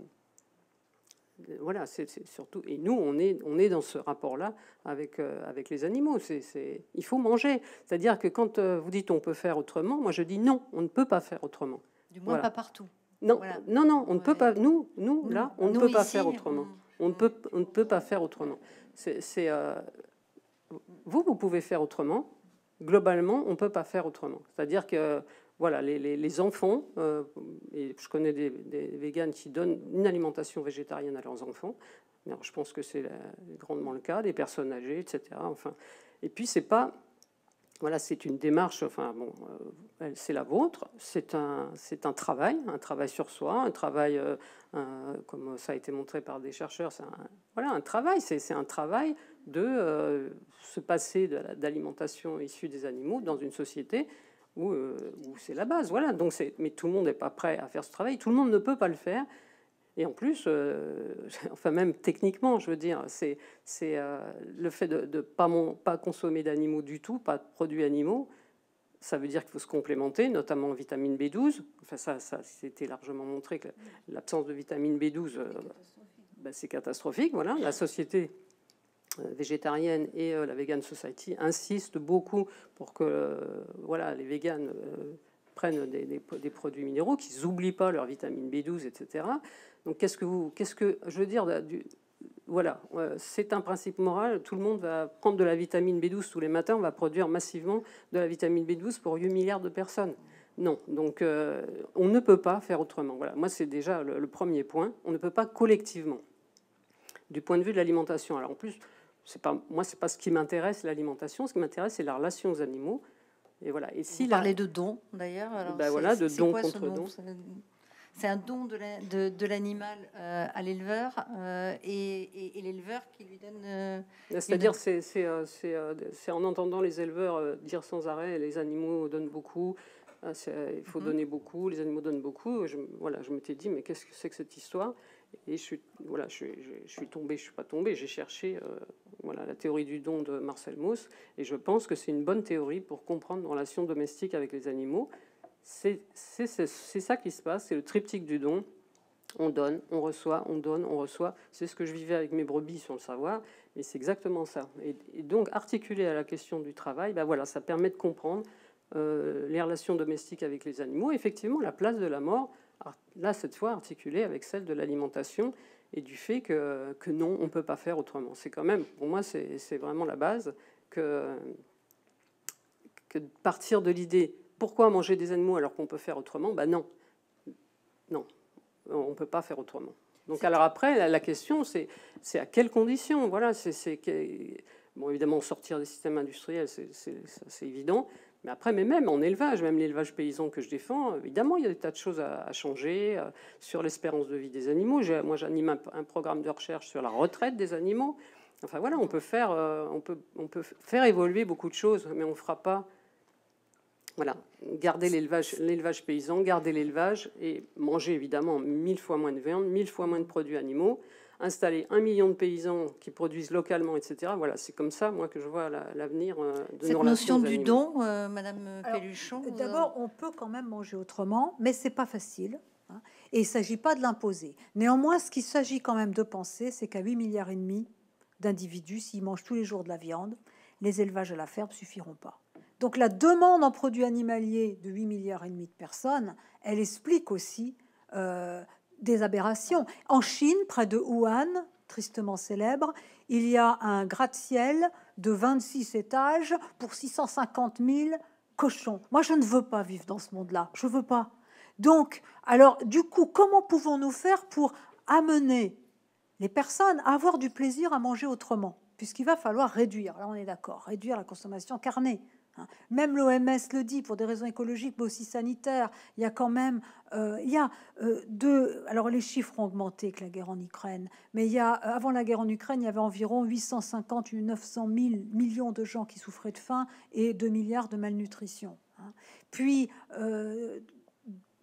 voilà, c'est surtout. Et nous, on est, on est dans ce rapport-là avec, euh, avec les animaux. C'est, il faut manger. C'est-à-dire que quand euh, vous dites on peut faire autrement, moi je dis non, on ne peut pas faire autrement. Du moins pas partout. Non, non, non, on ne peut pas. Nous, nous, là, on ne peut pas faire autrement. On, ne peut, on ne peut pas faire autrement. C'est, euh, vous, vous pouvez faire autrement. Globalement, on ne peut pas faire autrement. C'est-à-dire que voilà, les, enfants, euh, et je connais des, véganes qui donnent une alimentation végétarienne à leurs enfants. je pense que c'est grandement le cas des personnes âgées, etc. Enfin, et puis c'est pas, voilà, c'est une démarche. Enfin bon, euh, c'est la vôtre. C'est un, un travail, un travail sur soi, un travail, euh, comme ça a été montré par des chercheurs. C'est voilà, un travail. C'est, un travail de se passer d'alimentation issue des animaux dans une société où, euh, c'est la base. Voilà. Donc c'est, mais tout le monde n'est pas prêt à faire ce travail. Tout le monde ne peut pas le faire. Et en plus, euh, enfin même techniquement, je veux dire, c'est, c'est euh, le fait de ne pas, mon, pas consommer d'animaux du tout, pas de produits animaux. Ça veut dire qu'il faut se complémenter, notamment en vitamine B12. Enfin, ça, ça c'était largement montré que l'absence de vitamine B12, c'est catastrophique. Bah, c'est catastrophique. Voilà, la société euh, végétarienne et euh, la Vegan Society insistent beaucoup pour que euh, voilà, les véganes prennent des, produits minéraux, qu'ils n'oublient pas leur vitamine B12, etc. Donc qu'est-ce que vous, qu'est-ce que je veux dire bah, du, voilà, c'est un principe moral. Tout le monde va prendre de la vitamine B12 tous les matins. On va produire massivement de la vitamine B12 pour 8 milliards de personnes. Non, donc on ne peut pas faire autrement. Voilà, moi c'est déjà le, premier point. On ne peut pas collectivement, du point de vue de l'alimentation. Alors en plus, c'est pas, moi, c'est pas ce qui m'intéresse l'alimentation. Ce qui m'intéresse, c'est la relation aux animaux. Et voilà. Et si Vous de don, d'ailleurs. Ben voilà, de don contre don. C'est un don de l'animal euh, à l'éleveur euh, et, l'éleveur qui lui donne. Euh, C'est-à-dire, c'est en entendant les éleveurs dire sans arrêt les animaux donnent beaucoup, il faut mm-hmm. donner beaucoup, les animaux donnent beaucoup. Je, voilà, je m'étais dit, mais qu'est-ce que c'est que cette histoire et je suis, voilà, je, suis, suis je suis pas tombé, j'ai cherché euh, voilà, la théorie du don de Marcel Mauss, et je pense que c'est une bonne théorie pour comprendre les relations domestiques avec les animaux. C'est ça qui se passe, c'est le triptyque du don. On donne, on reçoit, on donne, on reçoit. C'est ce que je vivais avec mes brebis sans le savoir, mais c'est exactement ça. Et, donc, articulé à la question du travail, ben voilà, ça permet de comprendre euh, les relations domestiques avec les animaux. Effectivement, la place de la mort, là, cette fois, articulée avec celle de l'alimentation et du fait que, non, on ne peut pas faire autrement. C'est quand même, pour moi, c'est vraiment la base que, que partir de l'idée pourquoi manger des animaux alors qu'on peut faire autrement Ben non, non, on ne peut pas faire autrement. Donc alors après, la, question, c'est à quelles conditions Voilà, c'est bon, évidemment sortir des systèmes industriels, c'est évident, mais après, même en élevage, même l'élevage paysan que je défends, évidemment, il y a des tas de choses à, changer euh, sur l'espérance de vie des animaux. Moi, j'anime un, programme de recherche sur la retraite des animaux. Enfin voilà, on peut faire, euh, on peut, on peut faire évoluer beaucoup de choses, mais on ne fera pas. Voilà, garder l'élevage paysan, garder l'élevage et manger évidemment mille fois moins de viande, mille fois moins de produits animaux installer un million de paysans qui produisent localement, etc. Voilà, c'est comme ça, moi, que je vois l'avenir euh, de Cette notion du don, euh, Madame D'abord, euh, on peut quand même manger autrement, mais c'est pas facile. Hein. et il s'agit pas de l'imposer. Néanmoins, ce qu'il s'agit quand même de penser, c'est qu'à 8 milliards et demi d'individus, s'ils mangent tous les jours de la viande, les élevages à la ferme suffiront pas. Donc la demande en produits animaliers de 8 milliards et demi de personnes, elle explique aussi des aberrations. En Chine, près de Wuhan, tristement célèbre, il y a un gratte-ciel de 26 étages pour 650 000 cochons. Moi, je ne veux pas vivre dans ce monde-là. Je veux pas. Donc, alors, du coup, comment pouvons-nous faire pour amener les personnes à avoir du plaisir à manger autrement Puisqu'il va falloir réduire, là on est d'accord, réduire la consommation carnée, Hein. Même l'OMS le dit pour des raisons écologiques, mais aussi sanitaires. Il y a quand même, euh, il y a euh, deux. Alors les chiffres ont augmenté avec la guerre en Ukraine, mais il y a euh, avant la guerre en Ukraine, il y avait environ 850 900 000 millions de gens qui souffraient de faim et 2 milliards de malnutrition. Hein. Puis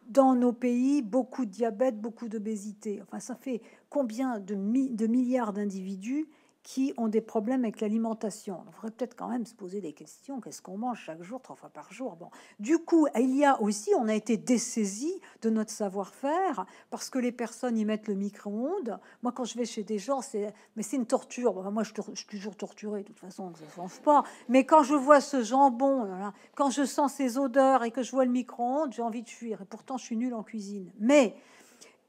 dans nos pays, beaucoup de diabète, beaucoup d'obésité. Enfin, ça fait combien de milliards d'individus qui ont des problèmes avec l'alimentation. On devrait peut-être quand même se poser des questions. Qu'est-ce qu'on mange chaque jour, trois fois par jour Bon, du coup, il y a aussi, on a été dessaisi de notre savoir-faire parce que les personnes y mettent le micro-ondes. Moi, quand je vais chez des gens, c'est mais c'est une torture. moi, je, suis toujours torturée de toute façon, ça change pas. Mais quand je vois ce jambon, quand je sens ces odeurs et que je vois le micro-ondes, j'ai envie de fuir. Et pourtant, je suis nulle en cuisine. Mais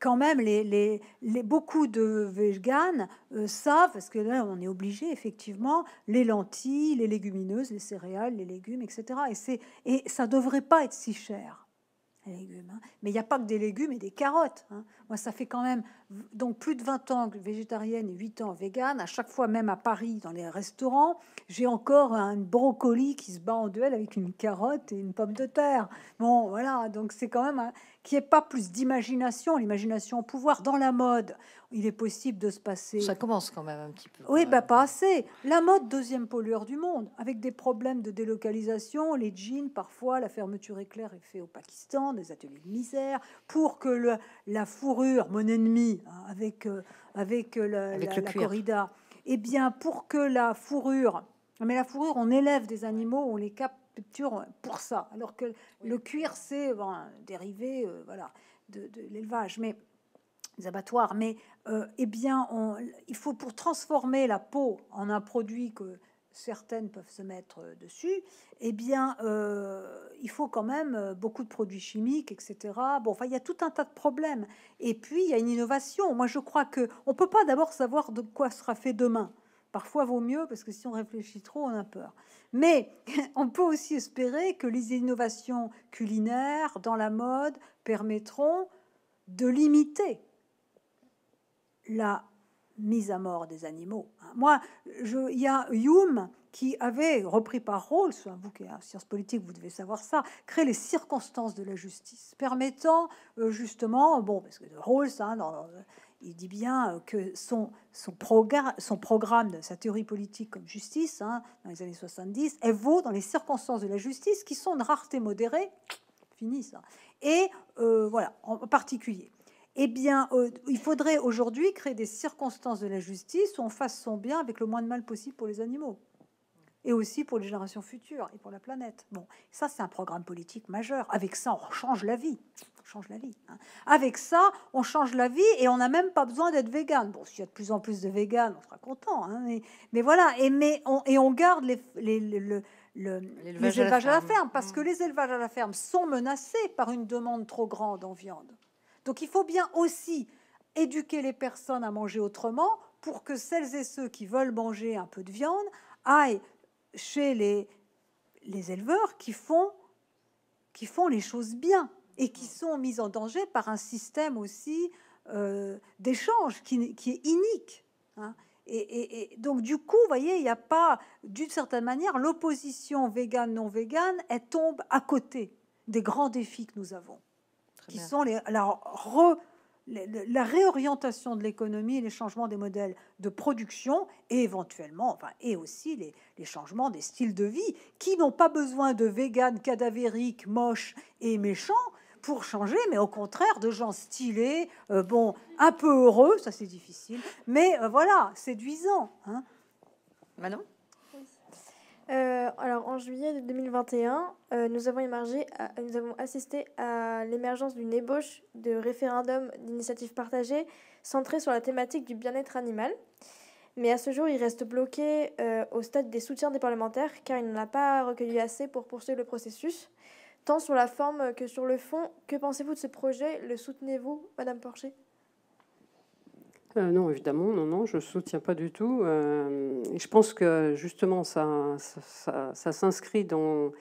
quand même, les, les, beaucoup de véganes euh, savent, parce que là, on est obligé, effectivement, les lentilles, les légumineuses, les céréales, les légumes, etc. Et, c'est, et ça devrait pas être si cher, les légumes. Hein. Mais il n'y a pas que des légumes et des carottes. Hein. Moi, ça fait quand même donc plus de 20 ans que végétarienne et 8 ans végane. À chaque fois, même à Paris, dans les restaurants, j'ai encore un brocoli qui se bat en duel avec une carotte et une pomme de terre. Bon, voilà, donc c'est quand même qu'il n'y pas plus d'imagination, l'imagination au pouvoir. Dans la mode, il est possible de se passer. Ça commence quand même un petit peu. Oui, bah, pas assez. La mode, deuxième pollueur du monde, avec des problèmes de délocalisation, les jeans, parfois, la fermeture éclair est faite au Pakistan, des ateliers de misère, pour que le, la fourrure, mon ennemi, hein, avec, euh, euh, avec, la, corrida, eh bien, pour que la fourrure mais la fourrure, on élève des animaux, on les capte pour ça, alors que le cuir, c'est un dérivé euh, voilà, de, l'élevage, mais des abattoirs. Mais euh, eh bien, on, il faut pour transformer la peau en un produit que certaines peuvent se mettre euh, dessus, eh bien, il faut quand même beaucoup de produits chimiques, etc. Bon, enfin, il y a tout un tas de problèmes. Et puis, il y a une innovation. Moi, je crois que on peut pas d'abord savoir de quoi sera fait demain. Parfois vaut mieux parce que si on réfléchit trop, on a peur. Mais on peut aussi espérer que les innovations culinaires dans la mode permettront de limiter la mise à mort des animaux. Hein. Moi, il y a Hume qui avait repris par Rawls, vous qui êtes en hein, sciences politiques, vous devez savoir ça, créer les circonstances de la justice, permettant euh, justement, bon, parce que Rawls, hein, euh, il dit bien euh, que son, son, son programme, sa théorie politique comme justice, hein, dans les années 70, elle vaut dans les circonstances de la justice, qui sont de rareté modérée, fini et euh, voilà, en particulier. Eh bien, euh, il faudrait aujourd'hui créer des circonstances de la justice où on fasse son bien avec le moins de mal possible pour les animaux et aussi pour les générations futures et pour la planète. Bon, ça c'est un programme politique majeur. Avec ça, on change la vie. On change la vie. Hein. Avec ça, on change la vie et on n'a même pas besoin d'être végane. Bon, s'il y a de plus en plus de véganes, on sera content. Hein, mais, mais, voilà, et, on, et on garde les, les, les, le, élevages à la, à la ferme, parce mmh. que les élevages à la ferme sont menacés par une demande trop grande en viande. Donc il faut bien aussi éduquer les personnes à manger autrement pour que celles et ceux qui veulent manger un peu de viande aillent chez les, les éleveurs qui font, qui font les choses bien et qui mm. sont mis en danger par un système aussi euh, d'échange qui, est inique. Hein. Et, donc, du coup, vous voyez, il n'y a pas, d'une certaine manière, l'opposition vegan non vegan elle tombe à côté des grands défis que nous avons, qui sont les, la la réorientation de l'économie les changements des modèles de production et éventuellement, enfin, et aussi les, changements des styles de vie qui n'ont pas besoin de véganes cadavériques, moches et méchants pour changer, mais au contraire de gens stylés, euh, bon, un peu heureux, ça c'est difficile, mais euh, voilà, séduisant. Hein Manon euh, alors en juillet 2021, euh, nous, avons nous avons assisté à l'émergence d'une ébauche de référendum d'initiative partagée centrée sur la thématique du bien-être animal. Mais à ce jour, il reste bloqué euh, au stade des soutiens des parlementaires car il n'en a pas recueilli assez pour poursuivre le processus, tant sur la forme que sur le fond. Que pensez-vous de ce projet Le soutenez-vous, Madame Porcher euh, non, évidemment, non, non, je ne soutiens pas du tout. Euh, je pense que justement, ça, ça, s'inscrit dans,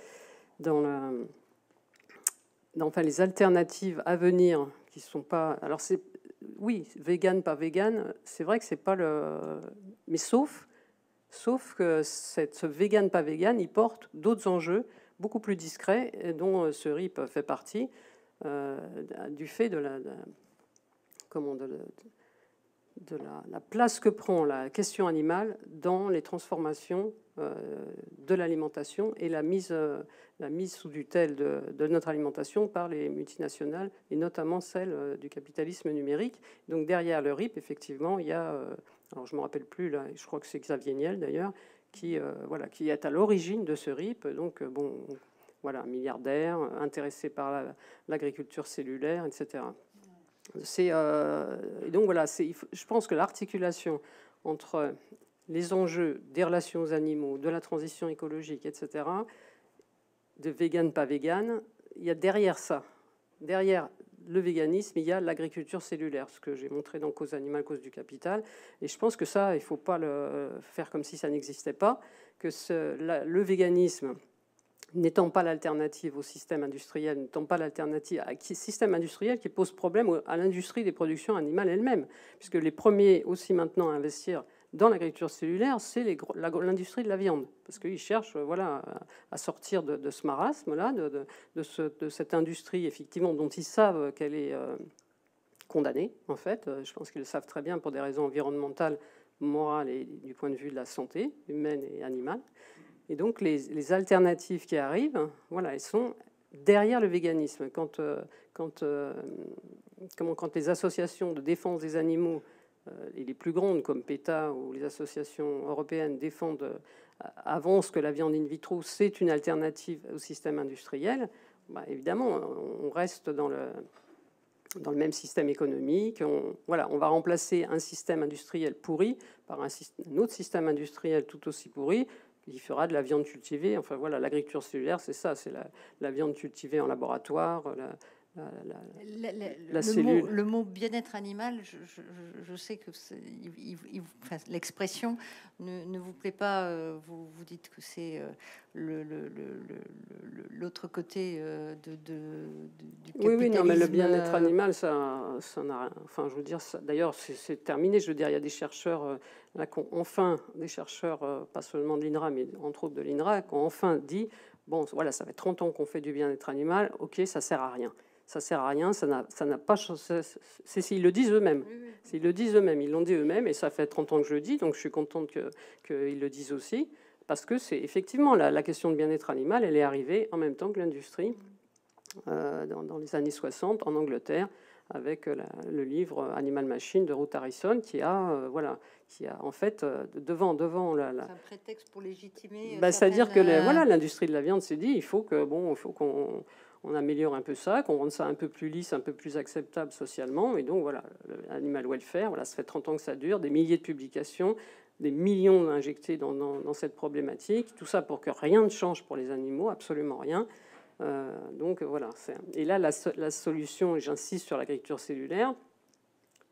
dans, enfin, les alternatives à venir qui ne sont pas. Alors, c'est oui, vegan, pas vegan, c'est vrai que c'est pas le. Mais sauf, sauf que cette, ce vegan, pas vegan, il porte d'autres enjeux beaucoup plus discrets, dont euh, ce RIP fait partie, du fait de la. comment de, de de la, place que prend la question animale dans les transformations euh, de l'alimentation et la mise, euh, la mise sous tutelle de, notre alimentation par les multinationales et notamment celle euh, du capitalisme numérique. Donc derrière le RIP, effectivement, il y a, alors je ne me rappelle plus là, je crois que c'est Xavier Niel d'ailleurs, qui, voilà, qui est à l'origine de ce RIP. Donc bon, voilà, milliardaire, intéressé par l'agriculture cellulaire, etc. C'est euh, donc voilà, je pense que l'articulation entre les enjeux des relations aux animaux, de la transition écologique, etc., de vegan, pas vegan, il y a derrière ça, derrière le véganisme, il y a l'agriculture cellulaire, ce que j'ai montré dans Cause animal, cause du capital. Et je pense que ça, il ne faut pas le faire comme si ça n'existait pas, que le véganisme n'étant pas l'alternative au système industriel, n'étant pas l'alternative à système industriel qui pose problème à l'industrie des productions animales elle-même, puisque les premiers aussi maintenant à investir dans l'agriculture cellulaire, c'est l'industrie de la viande, parce qu'ils cherchent euh, voilà, à sortir de, ce marasme-là, de, cette industrie, effectivement, dont ils savent qu'elle est euh, condamnée, en fait. Euh, je pense qu'ils le savent très bien pour des raisons environnementales, morales et du point de vue de la santé humaine et animale. Et donc les, alternatives qui arrivent, voilà, elles sont derrière le véganisme. Quand, euh, quand, euh, quand les associations de défense des animaux, euh, et les plus grandes comme PETA ou les associations européennes défendent, avancent que la viande in vitro, c'est une alternative au système industriel, bah, évidemment, on reste dans le, dans le même système économique. On, voilà, on va remplacer un système industriel pourri par un, autre système industriel tout aussi pourri il fera de la viande cultivée. Enfin voilà, l'agriculture cellulaire, c'est ça, c'est la, viande cultivée en laboratoire, la, le, Mot, le mot bien-être animal, je, sais que l'expression ne, vous plaît pas. Euh, vous, vous dites que c'est euh, le, l'autre côté euh, de, du capitalisme. Oui, mais le bien-être animal, ça, ça Enfin, je veux dire, d'ailleurs, c'est, terminé. Je veux dire, il y a des chercheurs, enfin, des chercheurs, pas seulement de l'INRA, mais entre autres de l'INRA, qui ont enfin dit bon, voilà, ça fait 30 ans qu'on fait du bien-être animal, ok, ça sert à rien ça sert à rien, ça n'a pas. C'est s'ils le disent eux-mêmes. S'ils le disent eux-mêmes, ils l'ont dit eux-mêmes, et ça fait 30 ans que je le dis, donc je suis contente qu'ils le disent aussi, parce que c'est effectivement la, question de bien-être animal, elle est arrivée en même temps que l'industrie, euh, dans, les années 60, en Angleterre, avec le livre Animal Machine de Ruth Harrison, qui a, euh, voilà, qui a en fait euh, devant, devant la. C'est un prétexte pour légitimer. Bah, c'est-à-dire que voilà, l'industrie de la viande s'est dit, il faut que, bon, il faut qu'on on améliore un peu ça, qu'on rende ça un peu plus lisse, un peu plus acceptable socialement. Et donc voilà, l'animal welfare, voilà, ça fait 30 ans que ça dure, des milliers de publications, des millions injectés dans, cette problématique, tout ça pour que rien ne change pour les animaux, absolument rien. Euh, donc voilà, et là la, la solution, j'insiste sur l'agriculture cellulaire,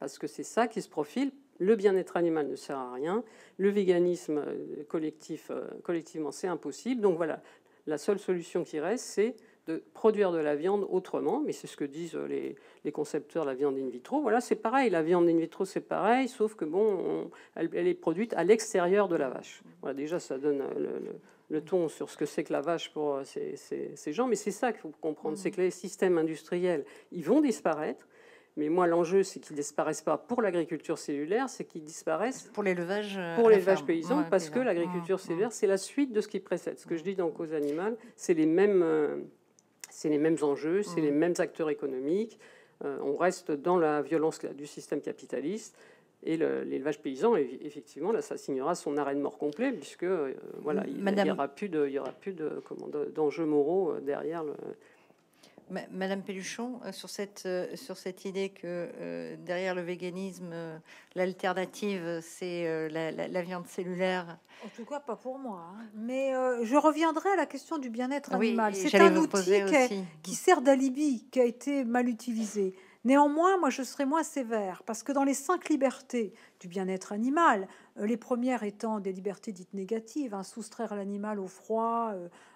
parce que c'est ça qui se profile. Le bien-être animal ne sert à rien, le véganisme euh, collectif, euh, collectivement c'est impossible. Donc voilà, la seule solution qui reste, c'est de produire de la viande autrement, mais c'est ce que disent euh, les, concepteurs de la viande in vitro. Voilà, c'est pareil, la viande in vitro c'est pareil, sauf que bon, elle, est produite à l'extérieur de la vache. Voilà, déjà ça donne euh, le, ton sur ce que c'est que la vache pour euh, ces, gens, mais c'est ça qu'il faut comprendre, c'est que les systèmes industriels, ils vont disparaître, mais moi, l'enjeu, c'est qu'ils disparaissent pas pour l'agriculture cellulaire, c'est qu'ils disparaissent pour l'élevage, pour l'élevage paysan, parce que l'agriculture cellulaire, c'est la suite de ce qui précède. Ce que je dis dans Cause animale, c'est les mêmes c'est les mêmes enjeux, c'est les mm. mêmes acteurs économiques. Euh, on reste dans la violence du système capitaliste. Et l'élevage paysan, effectivement, là, ça signera son arrêt de mort complet, puisque euh, voilà, il n'y aura plus de, y aura plus de, d'enjeux moraux euh, derrière le, Madame Pelluchon, euh, sur cette, euh, sur cette idée que euh, derrière le véganisme, l'alternative, c'est la, viande cellulaire. En tout cas, pas pour moi. Hein. Mais je reviendrai à la question du bien-être animal. C'est un outil qui, sert d'alibi, qui a été mal utilisé. Néanmoins, moi, je serai moins sévère, parce que dans les cinq libertés du bien-être animal, les premières étant des libertés dites négatives, un hein, soustraire l'animal au froid,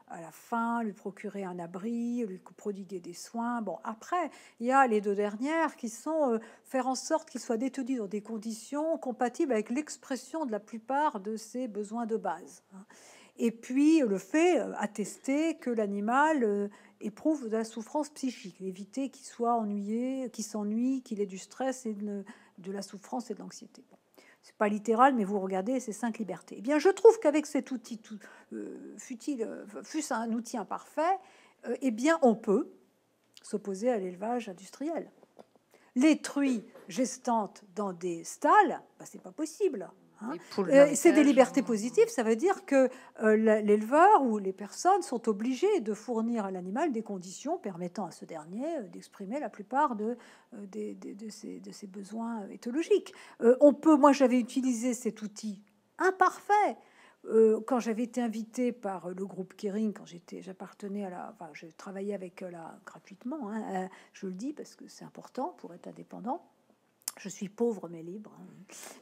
à la fin, lui procurer un abri, lui prodiguer des soins. Bon, après, il y a les deux dernières qui sont euh, faire en sorte qu'il soit détenu dans des conditions compatibles avec l'expression de la plupart de ses besoins de base. Hein. Et puis le fait euh, attester que l'animal euh, éprouve de la souffrance psychique, éviter qu'il soit ennuyé, qu'il s'ennuie, qu'il ait du stress et de, la souffrance et de l'anxiété c'est pas littéral, mais vous regardez ces cinq libertés. Eh bien, je trouve qu'avec cet outil, tout, euh, fut-il, euh, fût-ce un outil imparfait, euh, eh bien, on peut s'opposer à l'élevage industriel. Les truies gestantes dans des stalles, ce bah, c'est pas possible. Hein euh, c'est des libertés hein. positives, ça veut dire que euh, l'éleveur ou les personnes sont obligées de fournir à l'animal des conditions permettant à ce dernier euh, d'exprimer la plupart de, ses, besoins éthologiques. on peut, moi j'avais utilisé cet outil imparfait quand j'avais été invité par le groupe Kering, quand j'étais, j'appartenais à la, enfin, je travaillais avec la gratuitement, hein, je le dis parce que c'est important pour être indépendant je suis pauvre mais libre, hein.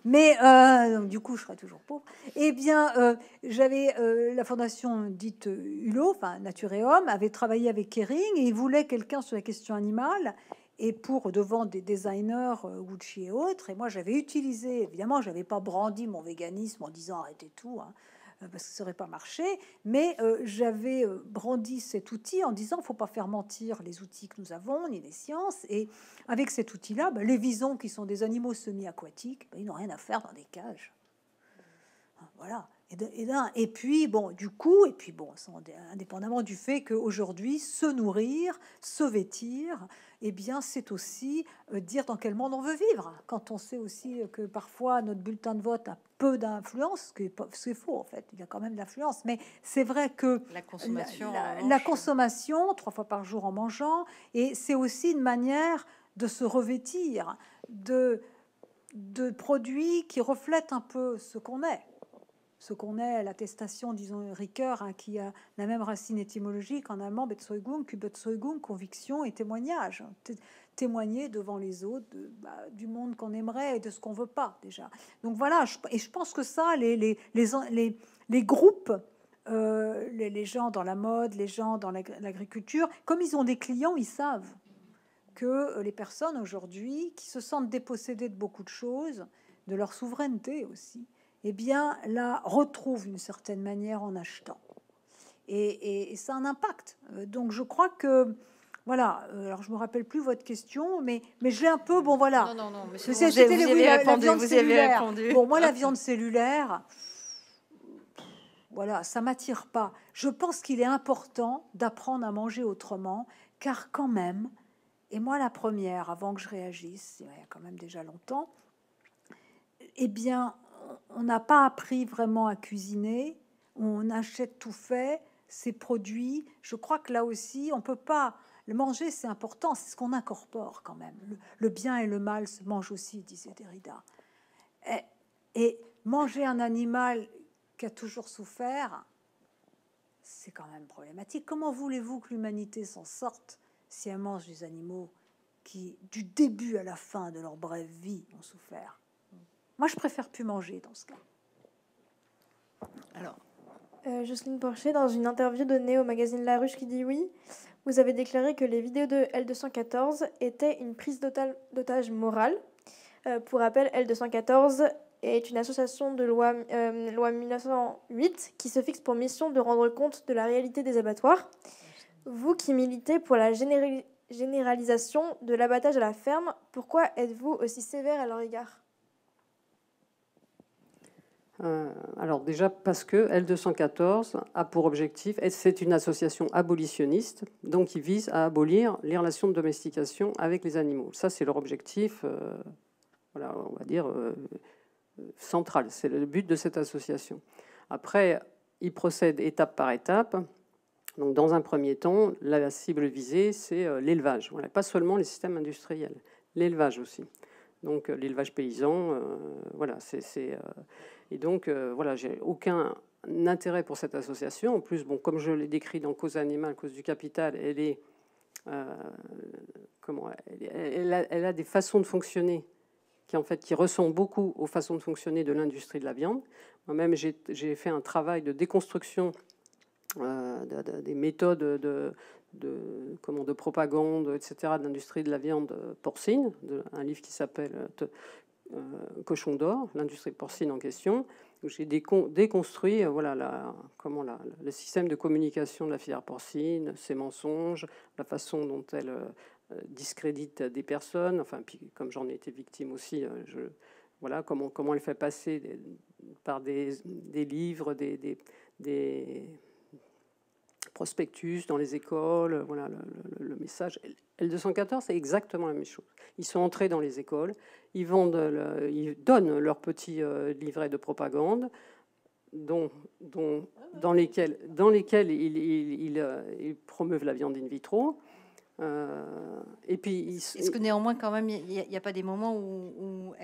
mais euh, du coup je serai toujours pauvre. Eh bien, euh, j'avais euh, la fondation dite Hulot, enfin Nature avait travaillé avec Kering et il voulait quelqu'un sur la question animale et pour devant des designers Gucci et autres. Et moi j'avais utilisé, évidemment, j'avais pas brandi mon véganisme en disant arrêtez tout. Hein. Euh, parce que ça serait pas marché. Mais euh, j'avais euh, brandi cet outil en disant ne faut pas faire mentir les outils que nous avons, ni les sciences. Et avec cet outil-là, bah, les visons, qui sont des animaux semi-aquatiques, bah, ils n'ont rien à faire dans des cages. Hein, voilà. Et, et, puis, bon, du coup, et puis bon, indépendamment du fait qu'aujourd'hui, se nourrir, se vêtir, eh bien, c'est aussi euh, dire dans quel monde on veut vivre. Quand on sait aussi euh, que parfois notre bulletin de vote a peu d'influence, ce qui est faux en fait, il y a quand même l'influence mais c'est vrai que la consommation, consommation trois fois par jour en mangeant, et c'est aussi une manière de se revêtir de produits qui reflètent un peu ce qu'on est ce qu'on est, l'attestation, disons, Ricoeur, hein, qui a la même racine étymologique en allemand, Bezeugung, conviction et témoignage. Témoigner devant les autres bah, du monde qu'on aimerait et de ce qu'on veut pas, déjà. Donc voilà, et je pense que ça, les, les, groupes, euh, les, les, gens dans la mode, les gens dans l'agriculture, comme ils ont des clients, ils savent que euh, les personnes aujourd'hui qui se sentent dépossédées de beaucoup de choses, de leur souveraineté aussi, eh bien, la retrouve d'une certaine manière en achetant. Et, et, ça a un impact. Euh, donc, je crois que voilà, euh, alors je me rappelle plus votre question, mais, mais je l'ai un peu, bon voilà. Non, non, non, monsieur, vous, vous, répondu, moi, la viande cellulaire, voilà, ça m'attire pas. Je pense qu'il est important d'apprendre à manger autrement, car quand même, et moi la première, avant que je réagisse, il y a quand même déjà longtemps, eh bien, on n'a pas appris vraiment à cuisiner, on achète tout fait, ces produits. Je crois que là aussi, on peut pas. Le manger, c'est important, c'est ce qu'on incorpore quand même. Le, bien et le mal se mangent aussi, disait Derrida. Et, et manger un animal qui a toujours souffert, c'est quand même problématique. Comment voulez-vous que l'humanité s'en sorte si elle mange des animaux qui, du début à la fin de leur brève vie, ont souffert moi, je préfère plus manger dans ce cas. Alors. Euh, Jocelyne Porcher, dans une interview donnée au magazine La Ruche qui dit oui, vous avez déclaré que les vidéos de L214 étaient une prise d'otage morale. Euh, pour rappel, L214 est une association de loi, euh, loi 1908 qui se fixe pour mission de rendre compte de la réalité des abattoirs. Vous qui militez pour la généralisation de l'abattage à la ferme, pourquoi êtes-vous aussi sévère à leur égard euh, alors déjà parce que L214 a pour objectif, c'est une association abolitionniste, donc ils vise à abolir les relations de domestication avec les animaux. Ça, c'est leur objectif, euh, voilà, on va dire, euh, central. C'est le but de cette association. Après, ils procèdent étape par étape. Donc, dans un premier temps, la cible visée, c'est l'élevage. Voilà, pas seulement les systèmes industriels, l'élevage aussi. Donc, l'élevage paysan, voilà, c'est et donc, euh, voilà, j'ai aucun intérêt pour cette association. En plus, bon, comme je l'ai décrit dans Cause animale, Cause du capital, elle est. Euh, comment elle, a, des façons de fonctionner qui en fait qui ressemblent beaucoup aux façons de fonctionner de l'industrie de la viande. Moi-même, j'ai fait un travail de déconstruction euh, des méthodes de, comment, de propagande, etc., de l'industrie de la viande porcine, un livre qui s'appelle euh, cochon d'Or, l'industrie porcine en question, j'ai déconstruit euh, voilà, comment la, le système de communication de la filière porcine, ses mensonges, la façon dont elle euh, discrédite des personnes, enfin, puis comme j'en ai été victime aussi, voilà, comment, comment elle fait passer par des, livres, des prospectus dans les écoles, euh, voilà le, message. L214, c'est exactement la même chose. Ils sont entrés dans les écoles, ils, vendent ils donnent leur petit euh, livret de propagande, dont, dans lesquels, dans euh, ils promeuvent la viande in vitro. Euh, et puis, est-ce que néanmoins, quand même, il n'y a, pas des moments où, où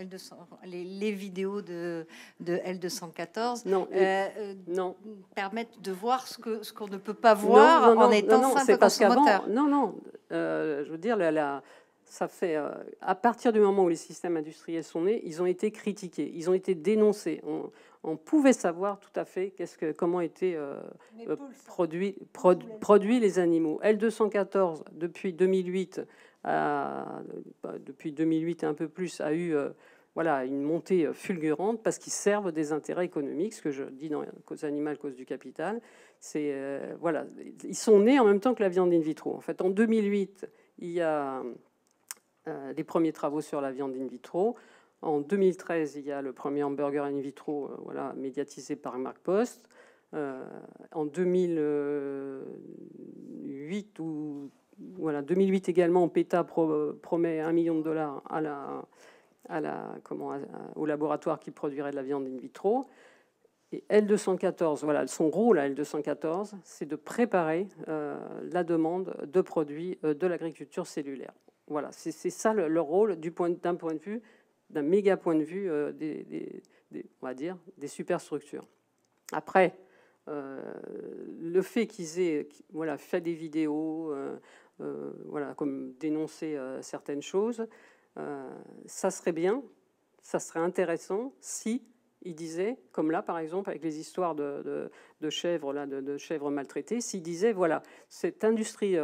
les, vidéos de, de L214 non, euh, euh permettent de voir ce que ce qu'on ne peut pas voir en étant non, simple Non, non. Euh, je veux dire, la, ça fait à partir du moment où les systèmes industriels sont nés, ils ont été critiqués, ils ont été dénoncés on pouvait savoir tout à fait comment étaient euh, euh, produits, les animaux. L214, depuis 2008, bah, depuis 2008 et un peu plus, a eu euh, voilà, une montée fulgurante parce qu'ils servent des intérêts économiques, ce que je dis dans Cause animale, cause du capital. C'est, voilà, ils sont nés en même temps que la viande in vitro. En fait, en 2008, il y a les premiers travaux sur la viande in vitro. En 2013, il y a le premier hamburger in vitro, euh, voilà, médiatisé par Mark Post. Euh, en 2008 ou voilà 2008 également, PETA promet un million de dollars à la, à la au laboratoire qui produirait de la viande in vitro. Et L214, voilà, son rôle à L214, c'est de préparer euh, la demande de produits de l'agriculture cellulaire. Voilà, c'est ça le, rôle d'un point de vue d'un méga point de vue euh, des, on va dire, des superstructures. Après, euh, le fait qu'ils aient voilà, fait des vidéos, euh, voilà, comme dénoncer certaines choses, ça serait bien, ça serait intéressant si ils disaient, comme là par exemple avec les histoires de, de, chèvres, là, de, de, chèvres maltraitées, s'ils disaient, voilà, cette industrie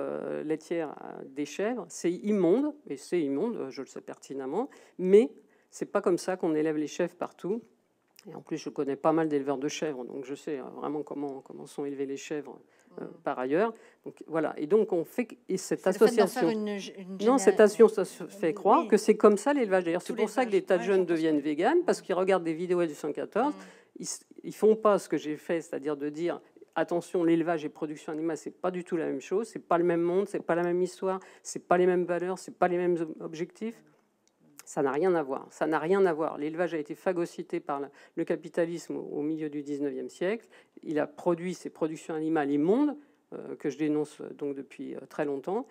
laitière des chèvres, c'est immonde, et c'est immonde, je le sais pertinemment, mais c'est pas comme ça qu'on élève les chèvres partout. Et en plus, je connais pas mal d'éleveurs de chèvres, donc je sais euh, vraiment comment, comment sont élevées les chèvres euh, par ailleurs. Donc voilà. Et donc on fait et cette association. Une, non, cette association fait croire que c'est comme ça l'élevage. D'ailleurs, c'est pour ça que des tas de jeunes deviennent véganes parce qu'ils regardent des vidéos du 114. Mm. Ils, ils font pas ce que j'ai fait, c'est-à-dire de dire attention, l'élevage et production animale, c'est pas du tout la même chose, c'est pas le même monde, c'est pas la même histoire, c'est pas les mêmes valeurs, c'est pas les mêmes objectifs. Ça n'a rien à voir. Ça n'a rien à voir. L'élevage a été phagocyté par le capitalisme au milieu du 19e siècle. Il a produit ces productions animales immondes euh, que je dénonce euh, donc depuis euh, très longtemps.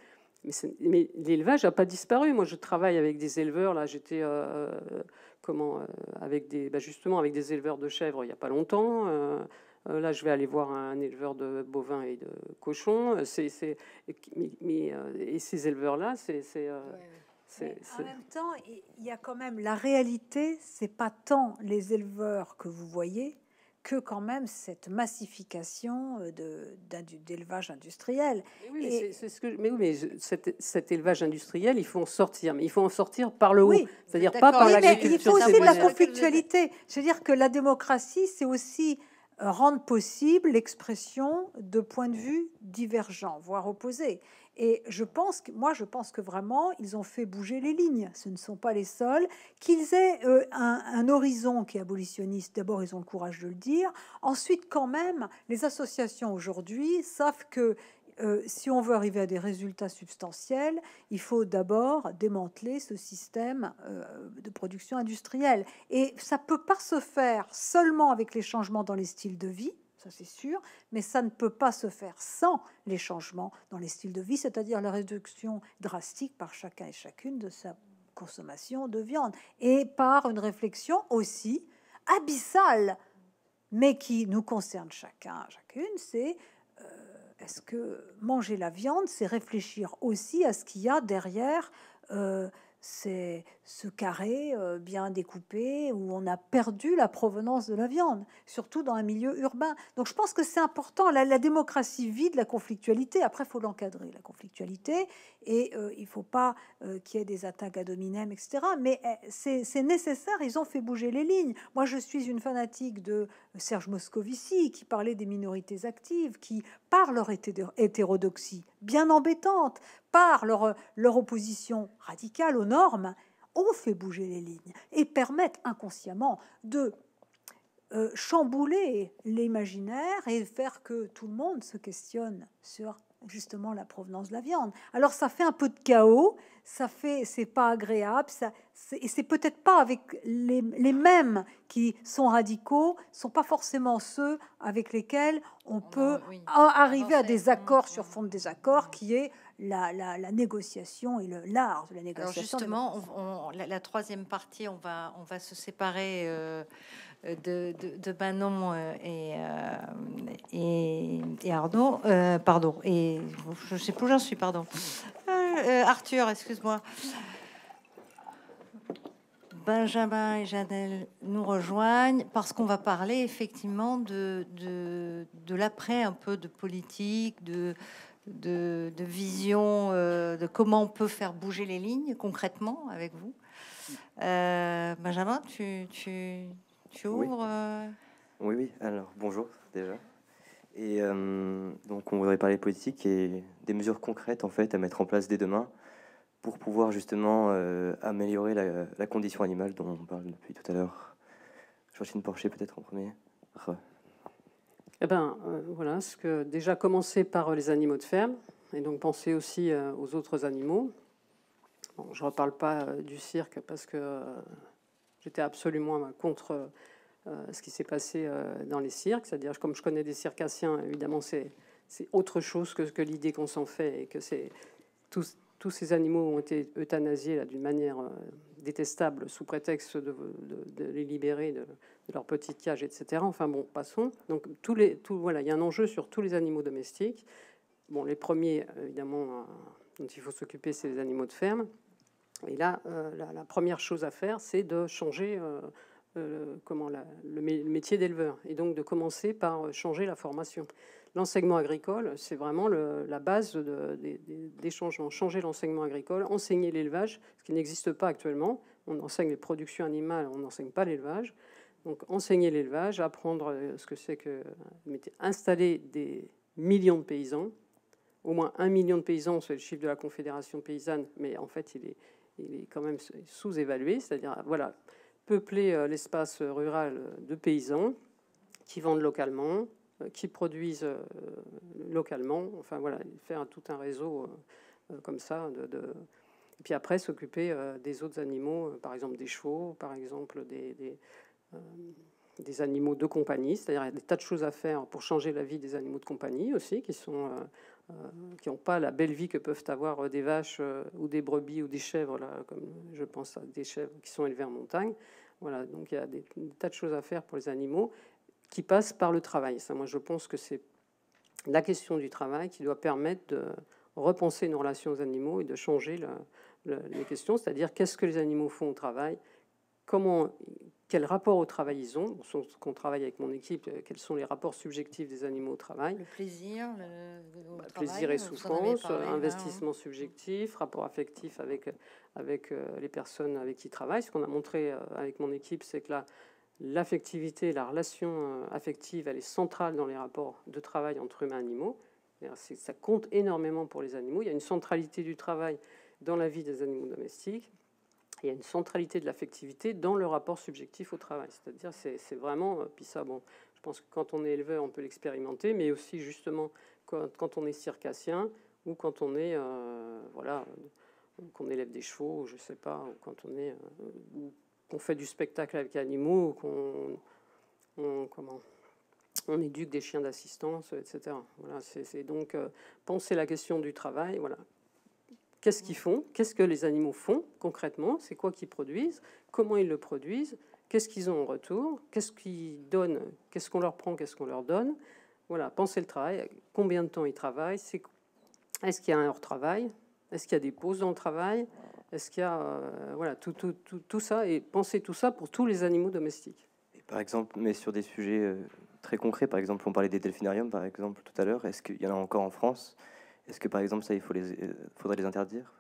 Mais, l'élevage n'a pas disparu. Moi, je travaille avec des éleveurs. Là, j'étais comment avec des bah, justement avec des éleveurs de chèvres il n'y a pas longtemps. Là, je vais aller voir un éleveur de bovins et de cochons. et ces éleveurs-là, c'est, en même temps, il y a quand même la réalité, c'est pas tant les éleveurs que vous voyez que quand même cette massification euh, d'élevage industriel. Mais oui, mais, cet, élevage industriel, il faut en sortir, mais il faut en sortir par le haut, c'est-à-dire pas par la l'agriculture. Il faut aussi de la conflictualité, c'est-à-dire que la démocratie, c'est aussi euh, rendre possible l'expression de points de vue divergents, voire opposés. Et je pense que, moi, je pense que vraiment, ils ont fait bouger les lignes. Ce ne sont pas les seuls. Qu'ils aient euh, un, horizon qui est abolitionniste, d'abord, ils ont le courage de le dire. Ensuite, quand même, les associations aujourd'hui savent que euh, si on veut arriver à des résultats substantiels, il faut d'abord démanteler ce système euh, de production industrielle. Et ça ne peut pas se faire seulement avec les changements dans les styles de vie ça c'est sûr, mais ça ne peut pas se faire sans les changements dans les styles de vie, c'est-à-dire la réduction drastique par chacun et chacune de sa consommation de viande, et par une réflexion aussi abyssale, mais qui nous concerne chacun, chacune, c'est euh, est-ce que manger la viande, c'est réfléchir aussi à ce qu'il y a derrière euh, ces, ce carré euh, bien découpé où on a perdu la provenance de la viande, surtout dans un milieu urbain. Donc je pense que c'est important. La, la, démocratie vide la conflictualité. Après, il faut l'encadrer, la conflictualité. Et euh, il ne faut pas euh, qu'il y ait des attaques à dominem, etc. Mais eh, c'est nécessaire. Ils ont fait bouger les lignes. Moi, je suis une fanatique de Serge Moscovici qui parlait des minorités actives, qui, par leur hétérodoxie bien embêtante, par leur, leur opposition radicale aux normes, ont fait bouger les lignes et permettent inconsciemment de euh, chambouler l'imaginaire et faire que tout le monde se questionne sur justement la provenance de la viande. Alors ça fait un peu de chaos, ça fait, c'est pas agréable, ça, et c'est peut-être pas avec les, mêmes qui sont radicaux, sont pas forcément ceux avec lesquels on, oh, peut arriver à des accords mm, sur mm. fond de désaccord, mm. qui est la, la, négociation et l'art de la négociation. justement, la, troisième partie, on va, on va se séparer euh, de, de, euh, euh, et, et, Arnaud. pardon, et je sais plus où j'en suis, pardon. Arthur, excuse-moi. Benjamin et Janelle nous rejoignent parce qu'on va parler effectivement de, de, de l'après, un peu de politique, de, de, vision euh, de comment on peut faire bouger les lignes concrètement avec vous. Euh, Benjamin, tu, ouvres euh oui. oui. alors bonjour déjà. Et donc on voudrait parler politique et des mesures concrètes en fait à mettre en place dès demain pour pouvoir justement améliorer la, condition animale dont on parle depuis tout à l'heure. une Porcher peut-être en premier. Eh bien, euh, voilà, ce que déjà commencer par euh, les animaux de ferme, et donc penser aussi euh, aux autres animaux. Bon, je ne reparle pas du cirque parce que j'étais absolument contre ce qui s'est passé dans les cirques. C'est-à-dire, comme je connais des circassiens, évidemment, c'est autre chose que, que l'idée qu'on s'en fait et que c'est tous, ces animaux ont été euthanasiés d'une manière détestable sous prétexte de, de les libérer de, leur petite cage, etc. Enfin bon, passons. Donc tous les, tout, voilà, il y a un enjeu sur tous les animaux domestiques. Bon, les premiers, évidemment, euh, dont il faut s'occuper, c'est les animaux de ferme. Et là, euh, la, première chose à faire, c'est de changer euh, comment le, métier d'éleveur et donc de commencer par changer la formation. L'enseignement agricole, c'est vraiment la base des, changements. Changer l'enseignement agricole, enseigner l'élevage, ce qui n'existe pas actuellement. On enseigne les productions animales, on n'enseigne pas l'élevage. Donc enseigner l'élevage, apprendre euh, ce que c'est que installer des millions de paysans, au moins un million de paysans, c'est le chiffre de la Confédération paysanne, mais en fait il est, il est quand même sous-évalué, c'est-à-dire voilà, peupler euh, l'espace rural euh, de paysans qui vendent localement, qui produisent localement, enfin voilà, faire tout un réseau comme ça et puis après, s'occuper des autres animaux, par exemple des chevaux, par exemple des, euh, des animaux de compagnie, c'est-à-dire des tas de choses à faire pour changer la vie des animaux de compagnie aussi, qui sont euh, euh, qui n'ont pas la belle vie que peuvent avoir des vaches ou des brebis ou des chèvres, là, comme je pense à des chèvres qui sont élevées en montagne. Voilà, donc il y a des, tas de choses à faire pour les animaux qui passent par le travail. Ça, moi, je pense que c'est la question du travail qui doit permettre de repenser nos relations aux animaux et de changer les questions, c'est-à-dire qu'est-ce que les animaux font au travail, comment quels rapport au travail ils ont, qu'on travaille avec mon équipe, euh, quels sont les rapports subjectifs des animaux au travail. Le plaisir, le, bah, plaisir et euh, souffrance, euh, ben, investissement hein. subjectif, rapport affectif avec, avec les personnes avec qui ils travaillent. Ce qu'on a montré avec mon équipe, c'est que la, l'affectivité, la relation affective, elle est centrale dans les rapports de travail entre humains et animaux. Ça compte énormément pour les animaux. Il y a une centralité du travail dans la vie des animaux domestiques il y a une centralité de l'affectivité dans le rapport subjectif au travail. C'est-à-dire, c'est vraiment, euh, puis ça, bon, je pense que quand on est éleveur, on peut l'expérimenter, mais aussi justement quand, on est circassien ou quand on est, euh, voilà, qu'on élève des chevaux, ou je sais pas, ou quand on est, euh, qu'on fait du spectacle avec animaux, ou qu'on, comment, on éduque des chiens d'assistance, etc. Voilà, c'est donc penser la question du travail, voilà, Qu'est-ce qu'ils font Qu'est-ce que les animaux font concrètement C'est quoi qu'ils produisent Comment ils le produisent Qu'est-ce qu'ils ont en retour Qu'est-ce qu'ils donnent Qu'est-ce qu'on leur prend Qu'est-ce qu'on leur donne Voilà, Pensez le travail. Combien de temps ils travaillent Est-ce qu'il y a un hors-travail Est-ce qu'il y a des pauses dans le travail Est-ce qu'il y a... Euh, voilà, tout, ça. Et pensez tout ça pour tous les animaux domestiques. par exemple, mais sur des sujets... Euh, très concrets, Par exemple, on parlait des delphinariums, par exemple, tout à l'heure. Est-ce qu'il y en a encore en France est-ce que par exemple, ça, il faut les, euh, faudrait les interdire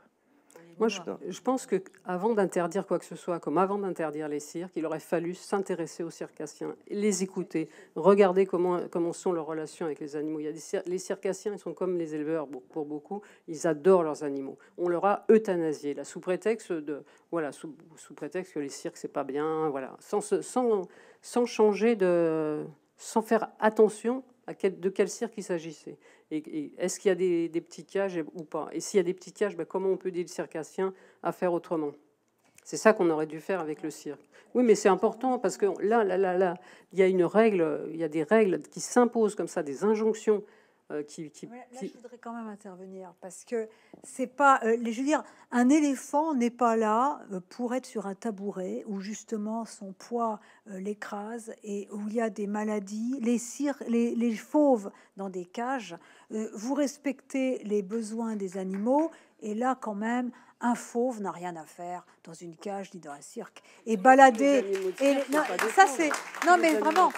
moi, je, je, pense que avant d'interdire quoi que ce soit, comme avant d'interdire les cirques, il aurait fallu s'intéresser aux circassiens, les écouter, regarder comment, comment sont leurs relations avec les animaux. Il y a les circassiens, ils sont comme les éleveurs pour beaucoup, ils adorent leurs animaux. On leur a euthanasié, la sous prétexte de voilà, sous, sous prétexte que les cirques c'est pas bien, voilà, sans sans sans changer de sans faire attention de quel cirque il s'agissait. Et, est-ce qu'il y a des, petits cages ou pas Et s'il y a des petits cages, ben, comment on peut dire le circassien à faire autrement C'est ça qu'on aurait dû faire avec le cirque. Oui, mais c'est important parce que là, là, là, là, il y a une règle, il y a des règles qui s'imposent comme ça, des injonctions euh, je voudrais quand même intervenir parce que c'est pas, euh, je veux dire, un éléphant n'est pas là euh, pour être sur un tabouret où justement son poids euh, l'écrase et où il y a des maladies, les, les, les, fauves dans des cages. vous respectez les besoins des animaux et là, quand même, un fauve n'a rien à faire dans une cage ni dans un cirque. Et balader. Et non, ça c'est. Non mais vraiment.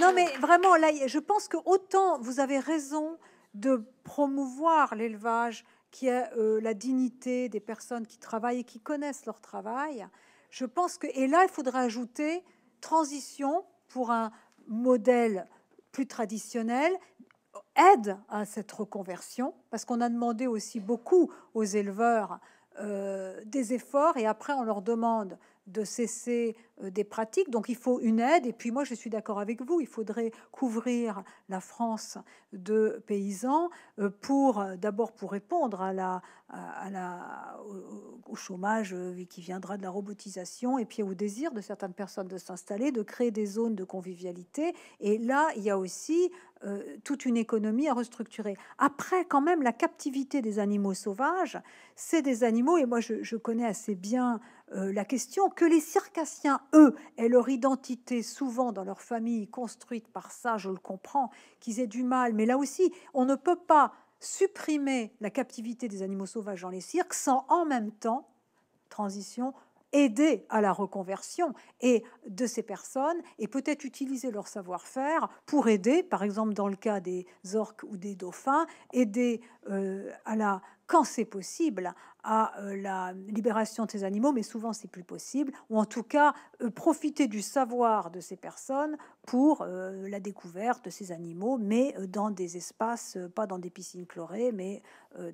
Non mais vraiment là, je pense que autant vous avez raison de promouvoir l'élevage qui est euh, la dignité des personnes qui travaillent et qui connaissent leur travail. Je pense que et là il faudrait ajouter transition pour un modèle plus traditionnel aide à cette reconversion parce qu'on a demandé aussi beaucoup aux éleveurs euh, des efforts et après on leur demande de cesser euh, des pratiques. Donc il faut une aide. Et puis moi je suis d'accord avec vous, il faudrait couvrir la France de paysans euh, pour d'abord pour répondre à la, à, la, au chômage qui viendra de la robotisation et puis au désir de certaines personnes de s'installer, de créer des zones de convivialité. Et là il y a aussi euh, toute une économie à restructurer. Après, quand même, la captivité des animaux sauvages, c'est des animaux, et moi je, connais assez bien euh, la question, que les circassiens, eux, aient leur identité souvent dans leur famille construite par ça, je le comprends, qu'ils aient du mal, mais là aussi, on ne peut pas supprimer la captivité des animaux sauvages dans les cirques sans en même temps, transition, aider à la reconversion et de ces personnes et peut-être utiliser leur savoir-faire pour aider, par exemple dans le cas des orques ou des dauphins, aider euh, à la quand c'est possible, à euh, la libération de ces animaux, mais souvent c'est plus possible, ou en tout cas euh, profiter du savoir de ces personnes pour euh, la découverte de ces animaux, mais dans des espaces, pas dans des piscines chlorées, mais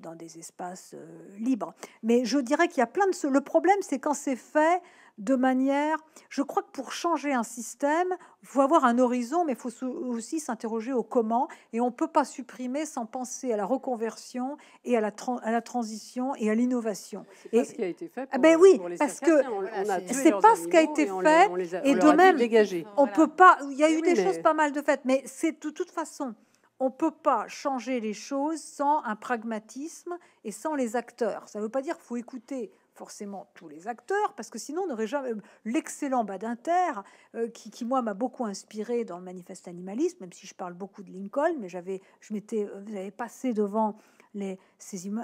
dans des espaces libres. Mais je dirais qu'il y a plein de... Le problème, c'est quand c'est fait de manière... Je crois que pour changer un système, il faut avoir un horizon, mais il faut aussi s'interroger au comment. Et on ne peut pas supprimer sans penser à la reconversion et à la, transition et à l'innovation. C'est ce qui a été fait ah ben oui, parce que c'est pas ce qui a été fait. et de même, on peut pas... Il y a eu des choses pas mal de faites, mais c'est de toute façon on ne peut pas changer les choses sans un pragmatisme et sans les acteurs. Ça ne veut pas dire qu'il faut écouter forcément tous les acteurs, parce que sinon on n'aurait jamais euh, l'excellent Badinter, euh, qui, moi m'a beaucoup inspiré dans le manifeste animaliste, même si je parle beaucoup de Lincoln, mais j'avais, je m'étais, euh, j'avais passé devant euh,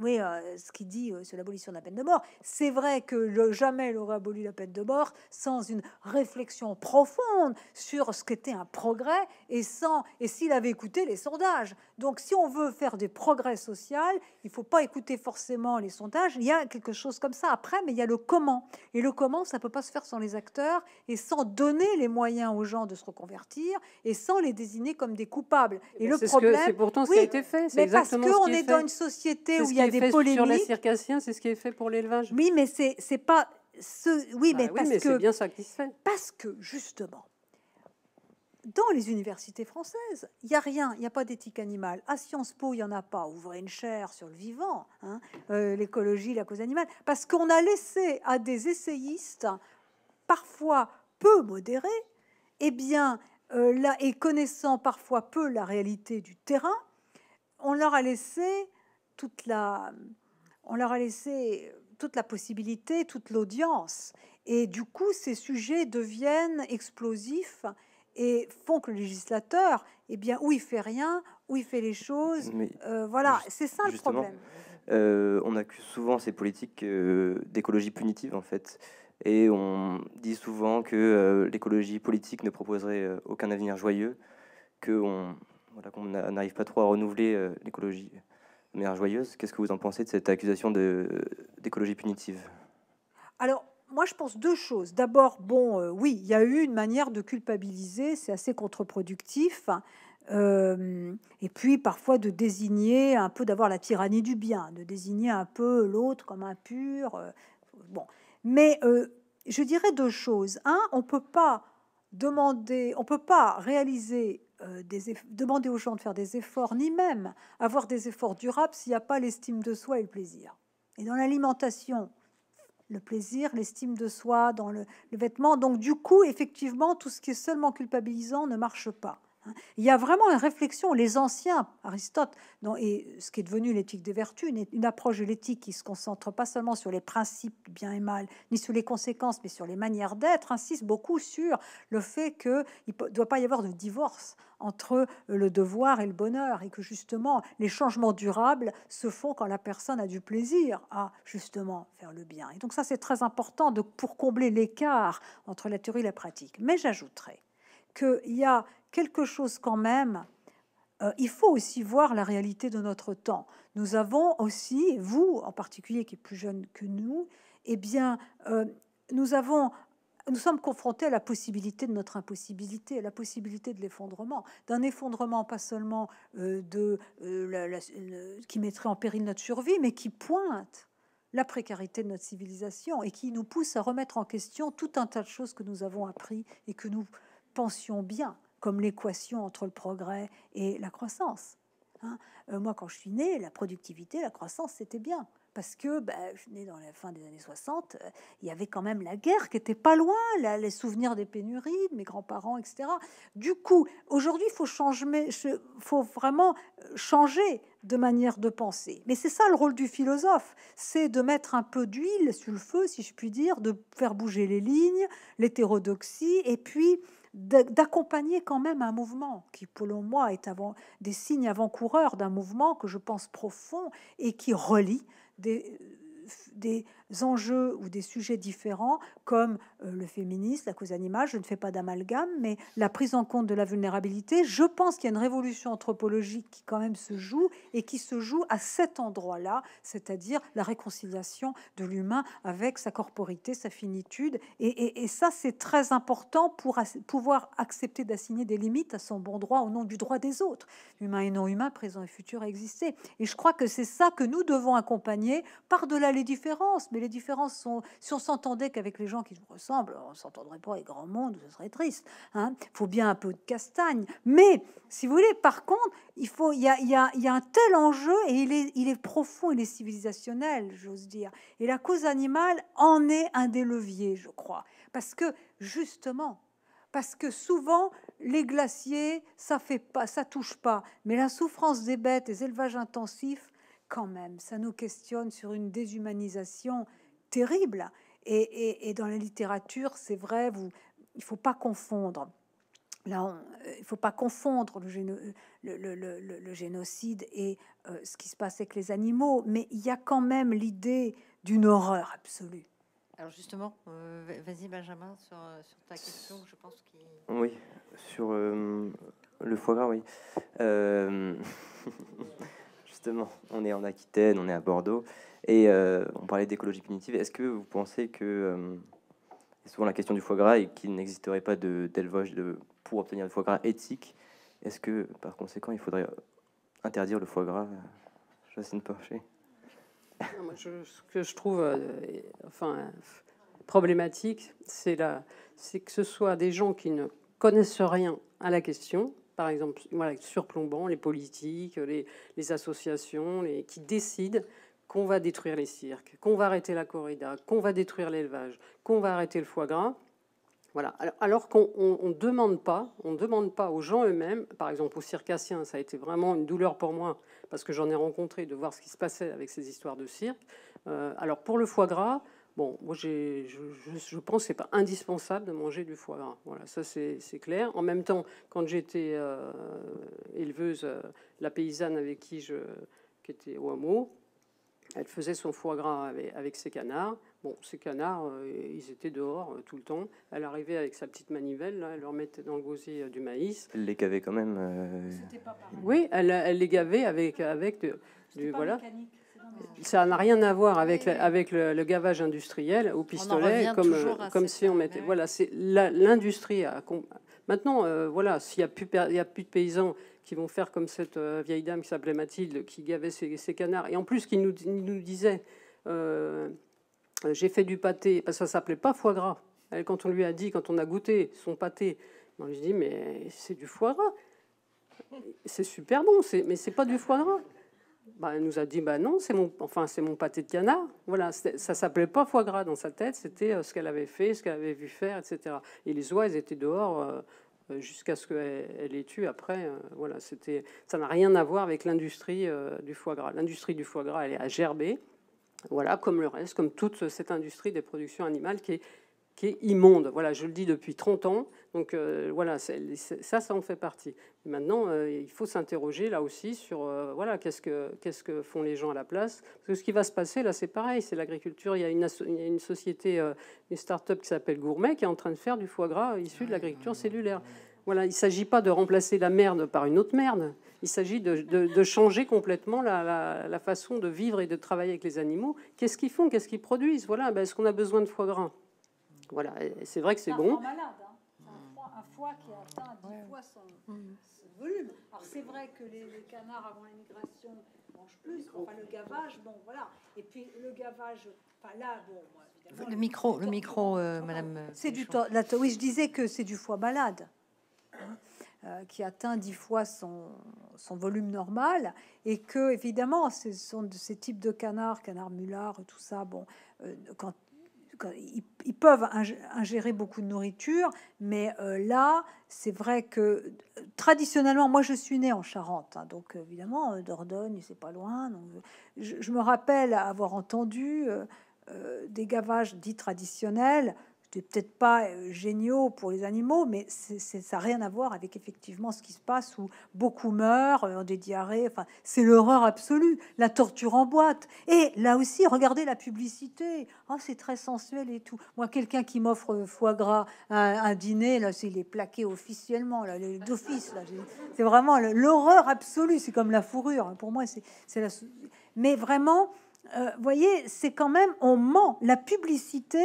oui, euh, ce qu'il dit euh, sur l'abolition de la peine de mort. C'est vrai que le, jamais il aurait aboli la peine de mort sans une réflexion profonde sur ce qu'était un progrès et sans et s'il avait écouté les sondages. Donc, si on veut faire des progrès sociaux, il faut pas écouter forcément les sondages. Il y a quelque chose comme ça après, mais il y a le comment. Et le comment, ça peut pas se faire sans les acteurs et sans donner les moyens aux gens de se reconvertir et sans les désigner comme des coupables. Eh et ben, le problème, c'est pourtant ce qui a été fait. C'est exactement ce est dans une société où il y a des polémiques. Sur les circassiens, c'est ce qui est fait pour l'élevage. Oui, mais c'est pas. Ce... Oui, bah mais oui, mais que. bien ça qui se fait. Parce que, justement, dans les universités françaises, il n'y a rien, il n'y a pas d'éthique animale. À Sciences Po, il n'y en a pas. Ouvrez une chaire sur le vivant, hein. euh, l'écologie, la cause animale. Parce qu'on a laissé à des essayistes, parfois peu modérés, eh bien, euh, là, et connaissant parfois peu la réalité du terrain, on leur a laissé toute la, on leur a laissé toute la possibilité, toute l'audience. Et du coup, ces sujets deviennent explosifs et font que le législateur, eh bien, ou il fait rien, ou il fait les choses. Euh, voilà, c'est ça le problème. Euh, on accuse souvent ces politiques euh, d'écologie punitive, en fait. Et on dit souvent que l'écologie politique ne proposerait aucun avenir joyeux, on on qu'on n'arrive pas trop à renouveler euh, l'écologie mer joyeuse. Qu'est-ce que vous en pensez de cette accusation d'écologie punitive Alors, moi, je pense deux choses. D'abord, bon, euh, oui, il y a eu une manière de culpabiliser, c'est assez contre-productif. Euh, et puis parfois de désigner un peu, d'avoir la tyrannie du bien, de désigner un peu l'autre comme impur. bon, mais je dirais deux choses. Un, on peut pas demander, on peut pas réaliser euh, demander aux gens de faire des efforts, ni même avoir des efforts durables s'il n'y a pas l'estime de soi et le plaisir. Et dans l'alimentation, le plaisir, l'estime de soi, dans le vêtement. Donc du coup, effectivement, tout ce qui est seulement culpabilisant ne marche pas. Hein. Il y a vraiment une réflexion. Les anciens, Aristote, et ce qui est devenu l'éthique des vertus, une approche de l'éthique qui se concentre pas seulement sur les principes bien et mal, ni sur les conséquences, mais sur les manières d'être, insiste beaucoup sur le fait qu'il ne doit pas y avoir de divorce entre le devoir et le bonheur, et que justement les changements durables se font quand la personne a du plaisir à justement faire le bien. Et donc ça, c'est très important pour combler l'écart entre la théorie et la pratique. Mais j'ajouterai qu'il y a quelque chose quand même euh, il faut aussi voir la réalité de notre temps. Nous avons aussi, vous en particulier qui est plus jeune que nous, eh bien, euh, nous avons, nous sommes confrontés à la possibilité de notre impossibilité, à la possibilité de l'effondrement, d'un effondrement pas seulement euh, de qui mettrait en péril notre survie, mais qui pointe la précarité de notre civilisation et qui nous pousse à remettre en question tout un tas de choses que nous avons appris et que nous pensions bien comme l'équation entre le progrès et la croissance. Hein. Euh, moi, quand je suis né, la productivité, la croissance, c'était bien. Parce que ben, je suis né dans la fin des années 60, euh, il y avait quand même la guerre qui était pas loin, les souvenirs des pénuries, de mes grands-parents, etc. Du coup, aujourd'hui, il faut, changer, faut vraiment euh, changer de manière de penser. Mais c'est ça le rôle du philosophe, c'est de mettre un peu d'huile sur le feu, si je puis dire, de faire bouger les lignes, l'hétérodoxie, et puis d'accompagner quand même un mouvement qui, pour moi, est avant, des signes avant-coureurs d'un mouvement que je pense profond et qui relie des, euh, enjeux ou des sujets différents comme euh, le féminisme, la cause animale. Je ne fais pas d'amalgame, mais la prise en compte de la vulnérabilité, je pense qu'il y a une révolution anthropologique qui quand même se joue et qui se joue à cet endroit-là, c'est-à-dire la réconciliation de l'humain avec sa corporité, sa finitude. Et, ça, c'est très important pour pouvoir accepter d'assigner des limites à son bon droit au nom du droit des autres, humains et non humain présent et futur, à exister. Et je crois que c'est ça que nous devons accompagner par-delà les différences, mais les différences sont. Si on s'entendait qu'avec les gens qui nous ressemblent, on s'entendrait pas avec grand monde, ce serait triste. Il hein. faut bien un peu de castagne. Mais si vous voulez, par contre, il faut, il y a, un tel enjeu et il est, il est profond, il est civilisationnel, j'ose dire. Et la cause animale en est un des leviers, je crois, parce que justement, parce que souvent les glaciers, ça fait pas, ça touche pas, mais la souffrance des bêtes, les élevages intensifs, quand même, ça nous questionne sur une déshumanisation terrible. Et, dans la littérature, c'est vrai, vous, il faut pas confondre. Là, euh, il faut pas confondre le, le, génocide et euh, ce qui se passe avec les animaux, mais il y a quand même l'idée d'une horreur absolue. Alors justement, euh, vas-y Benjamin sur, ta question, je pense qu'il... Oui, sur le foie gras, oui. justement, on est en Aquitaine, on est à Bordeaux, et euh, on parlait d'écologie punitive. Est-ce que vous pensez que euh, souvent la question du foie gras et qu'il n'existerait pas d'élevage de, pour obtenir le foie gras éthique Est-ce que par conséquent, il faudrait interdire le foie gras euh, moi, Ce que je trouve enfin, problématique, c'est que ce soit des gens qui ne connaissent rien à la question par exemple, voilà, surplombant les politiques, les, associations, les, qui décident qu'on va détruire les cirques, qu'on va arrêter la corrida, qu'on va détruire l'élevage, qu'on va arrêter le foie gras. Voilà. Alors, qu'on ne demande pas, on demande pas aux gens eux-mêmes, par exemple aux circassiens, ça a été vraiment une douleur pour moi parce que j'en ai rencontré de voir ce qui se passait avec ces histoires de cirque. Euh, alors pour le foie gras, Bon, moi, je, je, pense que c'est pas indispensable de manger du foie gras. Voilà, ça c'est clair. En même temps, quand j'étais euh, éleveuse, euh, la paysanne avec qui je, qui était au hameau, elle faisait son foie gras avec, ses canards. Bon, ces canards, euh, ils étaient dehors tout le temps. Elle arrivait avec sa petite manivelle, elle leur mettait dans le gosier du maïs. Elle les gavait quand même. oui, elle, elle, les gavait avec avec du voilà ça n'a rien à voir avec, avec le, gavage industriel au pistolet, comme, euh, comme si on mettait. Voilà, c'est l'industrie. Maintenant, euh, voilà, s'il n'y a, plus, a plus de paysans qui vont faire comme cette euh, vieille dame qui s'appelait Mathilde, qui gavait ses, ses, canards, et en plus qui nous, nous disait J'ai fait du pâté, parce que ça s'appelait pas foie gras. quand on lui a dit, quand on a goûté son pâté, on lui dit Mais c'est du foie gras. C'est super bon, mais c'est pas du foie gras. Bah, elle nous a dit bah non, c'est mon, enfin, c'est mon pâté de canard. Voilà, ça s'appelait pas foie gras dans sa tête, c'était euh, ce qu'elle avait fait, ce qu'elle avait vu faire, etc. Et les oies, étaient dehors. Euh, jusqu'à ce qu'elle les tue après. Euh, voilà, c'était, ça n'a rien à voir avec l'industrie du foie gras. L'industrie du foie gras, elle est à gerber, voilà, comme le reste, comme toute cette industrie des productions animales qui est, qui est immonde. Voilà, je le dis depuis 30 ans, donc euh, voilà, ça, ça en fait partie. Maintenant, euh, il faut s'interroger là aussi sur euh, voilà, qu'est-ce que, qu'est-ce que font les gens à la place. Parce que ce qui va se passer là, c'est pareil, c'est l'agriculture. Il y a une, une société, une start-up qui s'appelle Gourmet, qui est en train de faire du foie gras issu de l'agriculture cellulaire. Voilà, il ne s'agit pas de remplacer la merde par une autre merde. Il s'agit de, changer complètement la, façon de vivre et de travailler avec les animaux. Qu'est-ce qu'ils font Qu'est-ce qu'ils produisent Voilà, ben, est-ce qu'on a besoin de foie gras Voilà, c'est vrai que c'est bon un foie qui atteint 10 fois mm. son, volume. Alors c'est vrai que les, les canards avant l'immigration mangent plus, enfin le gavage, bon voilà. Et puis le gavage, pas là, bon, moi, évidemment, Le micro, le micro, euh, madame. Euh, c'est du temps. Oui, je disais que c'est du foie malade. Hein, euh, qui atteint 10 fois son, son, volume normal, et que évidemment, ce sont de ces types de canards, canards mulard, tout ça, bon, euh, quand euh, ils, peuvent ingérer beaucoup de nourriture, mais euh, là, c'est vrai que euh, traditionnellement, moi, je suis née en Charente, hein, donc évidemment, Dordogne, c'est pas loin. Donc, je, me rappelle avoir entendu des gavages dits traditionnels peut-être pas euh, géniaux pour les animaux, mais c'est, ça n'a rien à voir avec effectivement ce qui se passe où beaucoup meurent, euh, des diarrhées. Enfin, c'est l'horreur absolue, la torture en boîte. Et là aussi, regardez la publicité. Oh, c'est très sensuel et tout. Moi, quelqu'un qui m'offre euh, foie gras, un, un dîner, là, c'est les plaqué officiellement, là, d'office. C'est vraiment l'horreur absolue. C'est comme la fourrure. Hein. Pour moi, c'est la. Mais vraiment, vous voyez, c'est quand même on ment. La publicité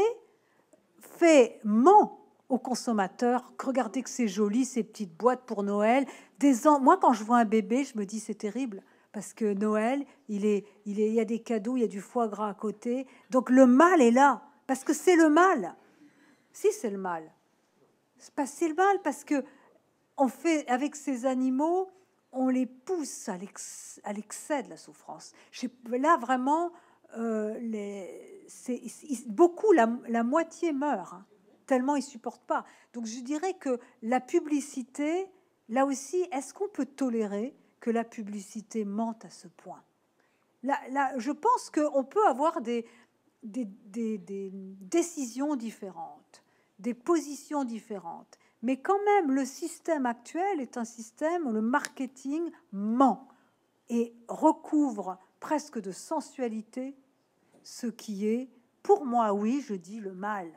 fait ment aux consommateurs que regardez que c'est joli ces petites boîtes pour Noël. Des ans, moi quand je vois un bébé, je me dis c'est terrible parce que Noël, il est, il est, il y a des cadeaux, il y a du foie gras à côté. Donc le mal est là parce que c'est le mal. Si c'est le mal, c'est pas le mal parce que on fait avec ces animaux, on les pousse à l'excès de la souffrance. Là vraiment, euh, les, beaucoup, la, moitié meurt, hein, tellement ils supportent pas. Donc je dirais que la publicité, là aussi, est-ce qu'on peut tolérer que la publicité mente à ce point là, je pense qu'on peut avoir des, des, des décisions différentes, des positions différentes. Mais quand même, le système actuel est un système où le marketing ment et recouvre presque de sensualité, ce qui est, pour moi, oui, je dis le mal,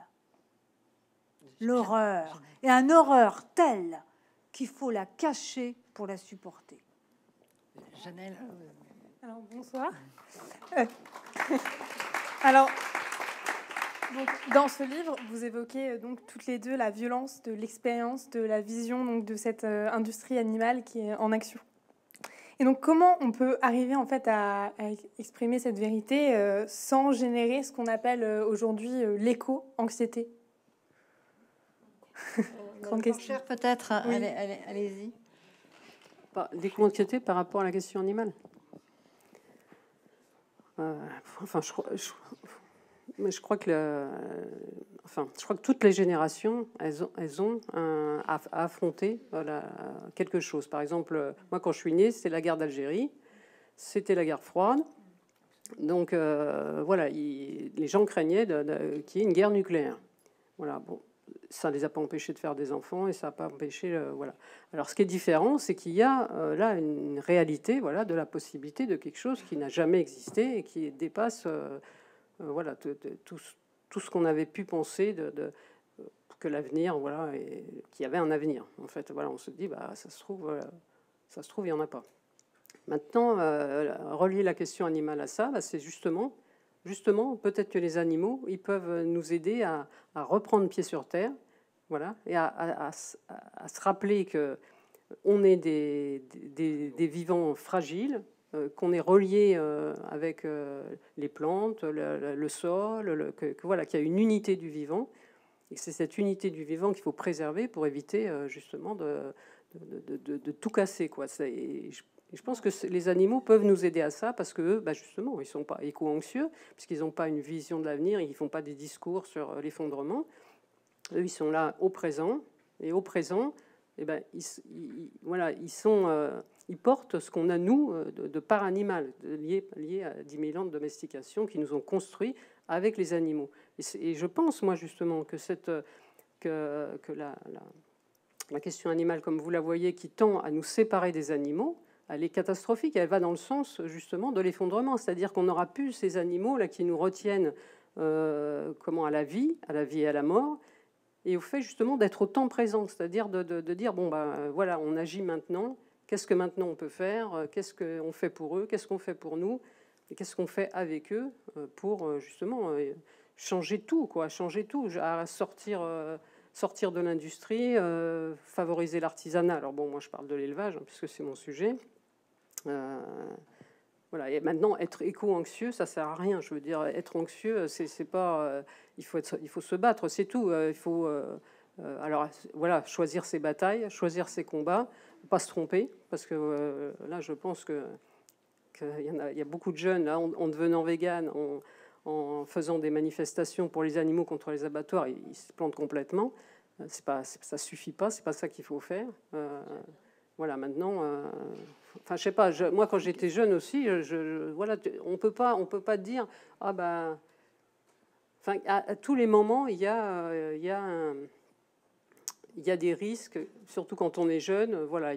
l'horreur, et un horreur tel qu'il faut la cacher pour la supporter. Janelle. Euh, alors, bonsoir. Euh, euh, alors, dans ce livre, vous évoquez donc toutes les deux la violence de l'expérience, de la vision donc, de cette industrie animale qui est en action. Et donc, comment on peut arriver en fait à, exprimer cette vérité euh, sans générer ce qu'on appelle euh, aujourd'hui euh, l'écho l'éco-anxiété Grande question. Peut-être, allez-y. Des bah, l'éco-anxiété par rapport à la question animale. enfin, je, crois je crois que, enfin, je crois que toutes les générations, elles ont, elles ont voilà, quelque chose. Par exemple, moi, quand je suis née, c'était la guerre d'Algérie, c'était la guerre froide. Donc, euh, voilà, les gens craignaient qu'il y ait une guerre nucléaire. Voilà, bon, ça ne les a pas empêchés de faire des enfants et ça n'a pas empêché, voilà. Alors, ce qui est différent, c'est qu'il y a euh, là une réalité, voilà, de la possibilité de quelque chose qui n'a jamais existé et qui dépasse euh, euh, voilà, tout, ce qu'on avait pu penser de, euh, que l'avenir, voilà, et qu'il y avait un avenir. En fait, voilà, on se dit, bah, ça se trouve, euh, ça se trouve, il n'y en a pas. Maintenant, relier la question animale à ça, bah, c'est justement, justement, peut-être que les animaux, ils peuvent nous aider à, reprendre pied sur terre, voilà, et à, se rappeler que on est des vivants fragiles, euh, qu'on est relié euh, avec euh, les plantes, le, sol, voilà, qu'il y a une unité du vivant. Et c'est cette unité du vivant qu'il faut préserver pour éviter justement de, de, tout casser. Quoi. Et je, pense que les animaux peuvent nous aider à ça parce que, bah justement, ils sont pas éco-anxieux, puisqu'ils n'ont pas une vision de l'avenir, ils font pas des discours sur l'effondrement. Eux, ils sont là au présent. Et au présent, eh ben, ils, voilà, ils sont ils portent ce qu'on a, nous, euh, de, part animale, lié, lié, à 10 000 ans de domestication qui nous ont construit avec les animaux. Et, je pense, moi, justement, que, cette, euh, que, que la, la, question animale, comme vous la voyez, qui tend à nous séparer des animaux, elle est catastrophique, elle va dans le sens, justement, de l'effondrement. C'est-à-dire qu'on n'aura plus ces animaux-là qui nous retiennent euh, comment, à la vie, à la vie et à la mort, et au fait, justement, d'être au temps présent, c'est-à-dire de, de, dire, bon, ben voilà, on agit maintenant Qu'est-ce que maintenant on peut faire euh, Qu'est-ce qu'on fait pour eux Qu'est-ce qu'on fait pour nous Et qu'est-ce qu'on fait avec eux euh, pour euh, justement changer tout, quoi, changer tout, sortir, sortir de l'industrie, favoriser l'artisanat. Alors bon, moi je parle de l'élevage hein, puisque c'est mon sujet. voilà. Et maintenant, être éco-anxieux, ça sert à rien. Je veux dire, être anxieux, c'est pas. il faut il faut se battre, c'est tout. il faut. alors voilà, choisir ses batailles, choisir ses combats pas se tromper, parce que euh, là, je pense que qu'il y, a beaucoup de jeunes, là, en, devenant vegan, en, faisant des manifestations pour les animaux contre les abattoirs, ils, se plantent complètement. Euh, c'est pas, ça suffit pas, c'est pas ça qu'il faut faire. Euh, voilà, maintenant, enfin, je sais pas. moi, quand j'étais jeune aussi, je, voilà, on peut pas, on peut pas dire, ah bah, enfin, à, tous les moments, il y a, il y a un, il y a des risques, surtout quand on est jeune. Voilà,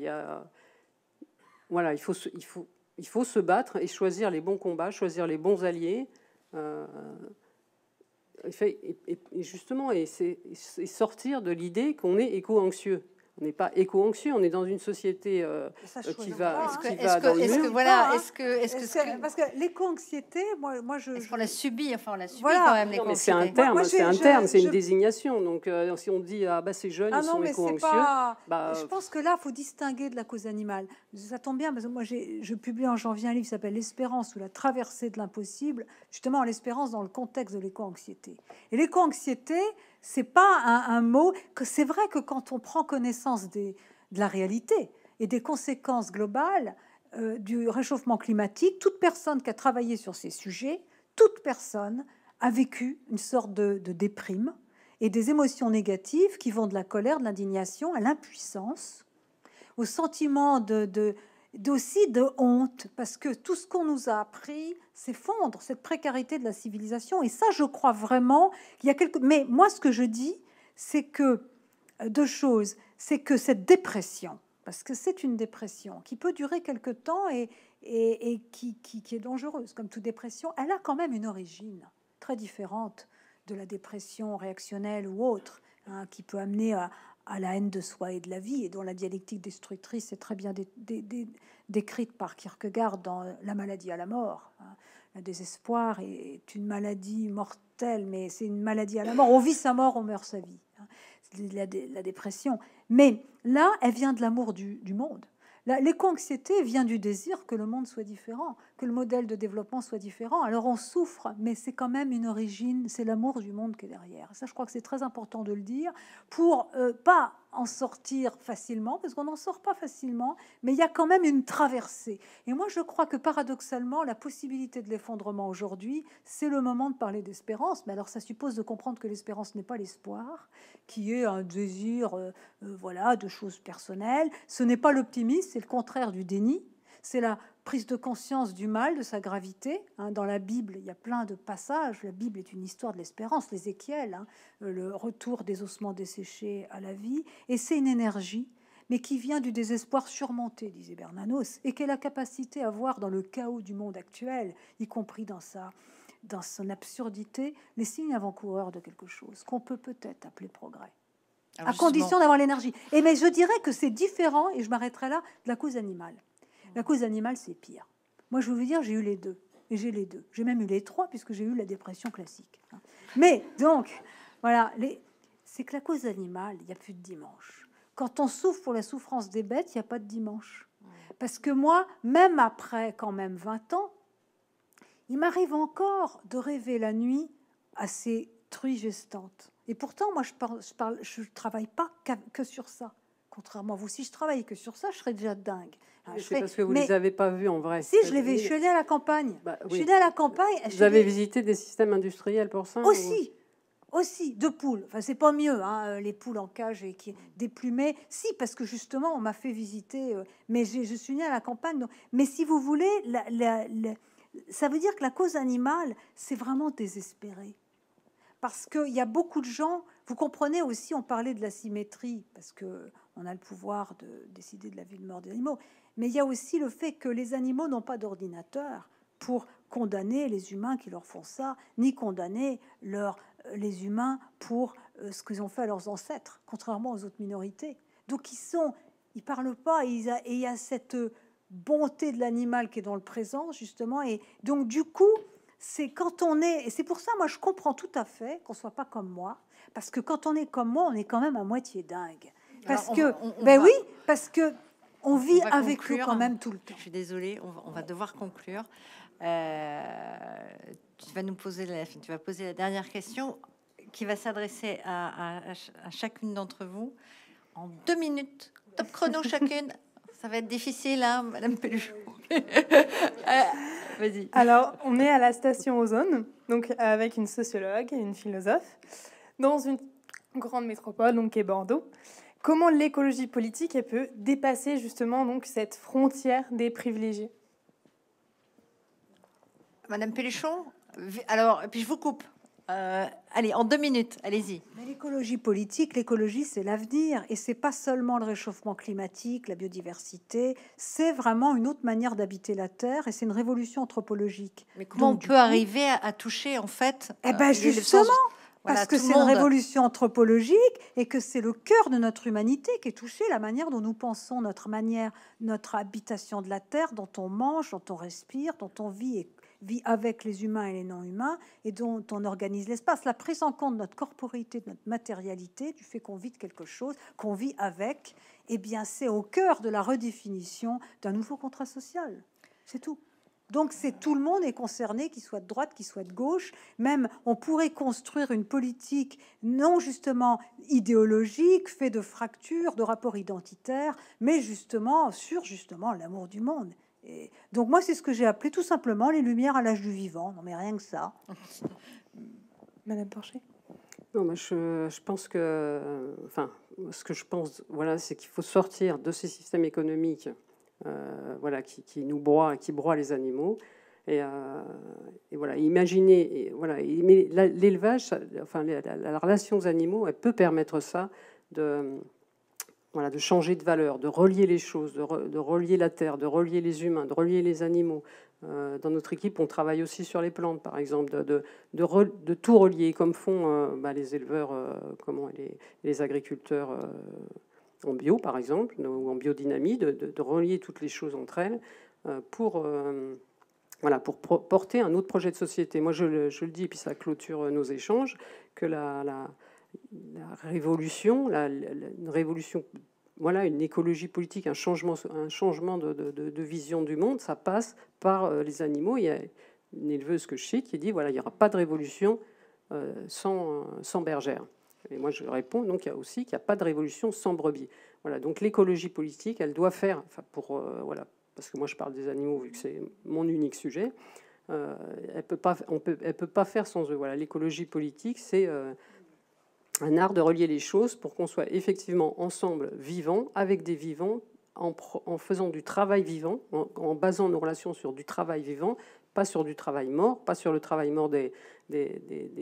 il faut, se battre et choisir les bons combats, choisir les bons alliés. Euh, et, justement, et, et sortir de l'idée qu'on est éco-anxieux. On n'est pas éco-anxieux, on est dans une société euh, euh, qui va, voilà, est-ce que, est hein. que, parce que l'éco-anxiété, moi, moi, je, je... on l'a subit, enfin, on l'a subit quand même. mais c'est un terme, c'est un terme, c'est une désignation. Donc, euh, si on dit ah bah ces jeunes ah ils sont éco-anxieux, bah, je pense que là, faut distinguer de la cause animale. Ça tombe bien parce que moi, je publie en janvier un livre qui s'appelle L'espérance ou la traversée de l'impossible, justement l'espérance dans le contexte de l'éco-anxiété. Et l'éco-anxiété c'est pas un, mot que c'est vrai que quand on prend connaissance de la réalité et des conséquences globales euh, du réchauffement climatique, toute personne qui a travaillé sur ces sujets, toute personne a vécu une sorte de, déprime et des émotions négatives qui vont de la colère, de l'indignation à l'impuissance, au sentiment de, d'aussi de honte, parce que tout ce qu'on nous a appris s'effondre, cette précarité de la civilisation. Et ça, je crois vraiment qu'il y a quelque... Mais moi, ce que je dis, c'est que euh, deux choses. C'est que cette dépression, parce que c'est une dépression qui peut durer quelque temps et, et, qui, qui, est dangereuse, comme toute dépression, elle a quand même une origine très différente de la dépression réactionnelle ou autre, hein, qui peut amener à, à la haine de soi et de la vie, et dont la dialectique destructrice est très bien décrite par Kierkegaard dans La maladie à la mort. Hein. Le désespoir est une maladie mortelle, mais c'est une maladie à la mort. On vit sa mort, on meurt sa vie. Hein. La, la dépression. Mais là, elle vient de l'amour du, du, monde. L'éco-anxiété vient du désir que le monde soit différent, le modèle de développement soit différent. Alors on souffre, mais c'est quand même une origine, c'est l'amour du monde qui est derrière. Ça, je crois que c'est très important de le dire pour euh, pas en sortir facilement, parce qu'on n'en sort pas facilement, mais il y a quand même une traversée. Et moi, je crois que paradoxalement, la possibilité de l'effondrement aujourd'hui, c'est le moment de parler d'espérance. Mais alors, ça suppose de comprendre que l'espérance n'est pas l'espoir, qui est un désir, euh, euh, voilà, de choses personnelles. Ce n'est pas l'optimisme, c'est le contraire du déni. C'est la prise de conscience du mal, de sa gravité. Hein. dans la Bible, il y a plein de passages. La Bible est une histoire de l'espérance, l'Ézéchiel, hein. euh, le retour des ossements desséchés à la vie. Et c'est une énergie, mais qui vient du désespoir surmonté, disait Bernanos, et qu'elle a capacité à voir dans le chaos du monde actuel, y compris dans sa dans son absurdité, les signes avant-coureurs de quelque chose qu'on peut peut-être appeler progrès. à condition d'avoir l'énergie. Et mais je dirais que c'est différent, et je m'arrêterai là, de la cause animale. La cause animale, c'est pire. Moi, je veux vous dire, j'ai eu les deux. Et j'ai les deux. J'ai même eu les trois, puisque j'ai eu la dépression classique. Mais donc, voilà, les... c'est que la cause animale, il n'y a plus de dimanche. Quand on souffre pour la souffrance des bêtes, il n'y a pas de dimanche. Parce que moi, même après quand même 20 ans, il m'arrive encore de rêver la nuit à ces truies gestantes. Et pourtant, moi, je ne je travaille pas que sur ça contrairement à vous, si je travaillais que sur ça, je serais déjà dingue. Ah, je c'est parce que vous ne les avez pas vus en vrai. Si, je les vais, je suis à la campagne. Je suis allée à la campagne. Vous avez visité des systèmes industriels pour ça Aussi, aussi, de poules. Enfin, c'est pas mieux, hein, euh, les poules en cage et qui déplumées. Si, parce que justement, on m'a fait visiter. Euh, mais je suis née à la campagne. Donc... Mais si vous voulez, ça veut dire que la cause animale, c'est vraiment désespéré. Parce qu'il y a beaucoup de gens, vous comprenez aussi, on parlait de la symétrie, parce que on a le pouvoir de décider de la vie ou de mort des animaux, mais il y a aussi le fait que les animaux n'ont pas d'ordinateur pour condamner les humains qui leur font ça, ni condamner euh, les humains pour euh, ce qu'ils ont fait à leurs ancêtres, contrairement aux autres minorités. Donc ils sont, ils parlent pas, et il, y a, cette bonté de l'animal qui est dans le présent justement, et donc du coup c'est quand on est, et c'est pour ça, moi, je comprends tout à fait qu'on soit pas comme moi, parce que quand on est comme moi, on est quand même à moitié dingue. Parce que, ben oui, parce que on vit avec lui quand même tout le temps. Je suis désolée, on va, devoir conclure. Euh, tu vas nous poser la, tu vas poser la dernière question qui va s'adresser à, chacune d'entre vous en deux minutes, top chrono chacune. Ça va être difficile, hein, Madame Pelluchon. Euh, vas-y. Alors, on est à la station Ozone, donc avec une sociologue et une philosophe, dans une grande métropole, donc qui est Bordeaux. Comment l'écologie politique elle peut dépasser justement donc cette frontière des privilégiés Madame Péluchon, alors, puis je vous coupe. Euh, allez, en deux minutes, allez-y. l'écologie politique, l'écologie, c'est l'avenir. Et c'est pas seulement le réchauffement climatique, la biodiversité. C'est vraiment une autre manière d'habiter la Terre et c'est une révolution anthropologique. Mais comment on peut arriver à, toucher, en fait Eh ben, euh, justement, parce que c'est une révolution anthropologique et que c'est le cœur de notre humanité qui est touché, la manière dont nous pensons, notre manière, notre habitation de la Terre, dont on mange, dont on respire, dont on vit vit avec les humains et les non-humains et dont on organise l'espace. La prise en compte de notre corporité, de notre matérialité, du fait qu'on vit quelque chose, qu'on vit avec, eh bien c'est au cœur de la redéfinition d'un nouveau contrat social. C'est tout. Donc c'est tout le monde est concerné, qu'il soit de droite, qu'il soit de gauche. Même on pourrait construire une politique non justement idéologique, fait de fractures, de rapports identitaires, mais justement sur justement l'amour du monde. Et donc moi c'est ce que j'ai appelé tout simplement les lumières à l'âge du vivant. Non mais rien que ça. Madame Porcher. Non, mais je, je, pense que, enfin, ce que je pense, voilà, c'est qu'il faut sortir de ces systèmes économiques euh, voilà, qui, qui, nous broie, qui broie les animaux. Et, euh, voilà, imaginez, voilà, mais l'élevage, enfin la, relation aux animaux, elle peut permettre ça de voilà, de changer de valeur, de relier les choses, de, relier la terre, de relier les humains, de relier les animaux. Euh, dans notre équipe, on travaille aussi sur les plantes, par exemple, de, de, tout relier, comme font bah, les éleveurs, comment, les agriculteurs en bio par exemple, ou en biodynamie, de, relier toutes les choses entre elles euh, pour, euh, voilà, pour porter un autre projet de société. Moi, je le, dis, et puis ça clôture nos échanges, que la, révolution, la, une révolution, voilà, une écologie politique, un changement, un changement de, vision du monde, ça passe par euh, les animaux. Il y a une éleveuse que je sais qui dit, voilà, il n'y aura pas de révolution sans, sans bergère. Et moi, je réponds donc il y a aussi qu'il n'y a pas de révolution sans brebis. Voilà, donc l'écologie politique, elle doit faire, pour euh, voilà, parce que moi je parle des animaux vu que c'est mon unique sujet. Euh, elle peut pas, on peut, elle peut pas faire sans eux. Voilà, l'écologie politique, c'est euh, un art de relier les choses pour qu'on soit effectivement ensemble vivant avec des vivants, en, faisant du travail vivant, en, basant nos relations sur du travail vivant, pas sur du travail mort, pas sur le travail mort des, des,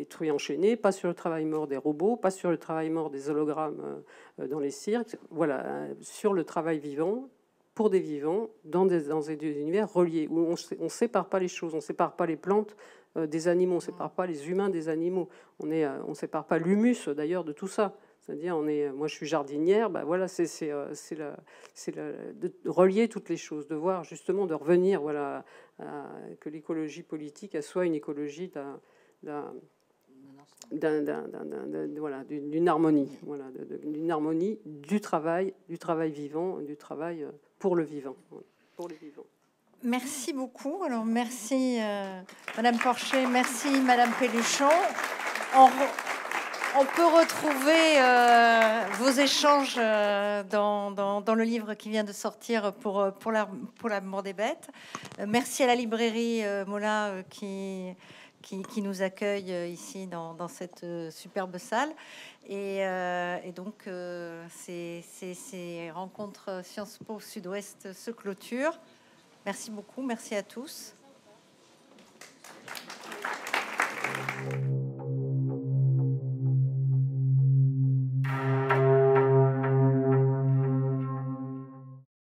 truies enchaînées, pas sur le travail mort des robots, pas sur le travail mort des hologrammes euh, dans les cirques. Voilà, euh, sur le travail vivant, pour des vivants, dans des, dans univers reliés, où on ne sépare pas les choses, on ne sépare pas les plantes euh, des animaux, on ne sépare pas les humains des animaux, on ne on sépare pas l'humus d'ailleurs de tout ça. C'est-à-dire, on est, moi je suis jardinière, Ben voilà, c'est euh, de relier toutes les choses, de voir justement, de revenir, voilà, à, que l'écologie politique elle soit une écologie d'un d'une harmonie, voilà, d'une harmonie du travail, du travail vivant, du travail euh, pour le vivant, pour Merci beaucoup. Alors merci euh, Madame Porcher, merci Madame Peluchon on peut retrouver euh, vos échanges euh, dans, le livre qui vient de sortir pour, euh, pour, la, mort des bêtes. merci à la librairie Mola qui, nous accueille ici dans, cette superbe salle. Et, donc, ces, rencontres Sciences Po Sud-Ouest se clôturent. Merci beaucoup, merci à tous.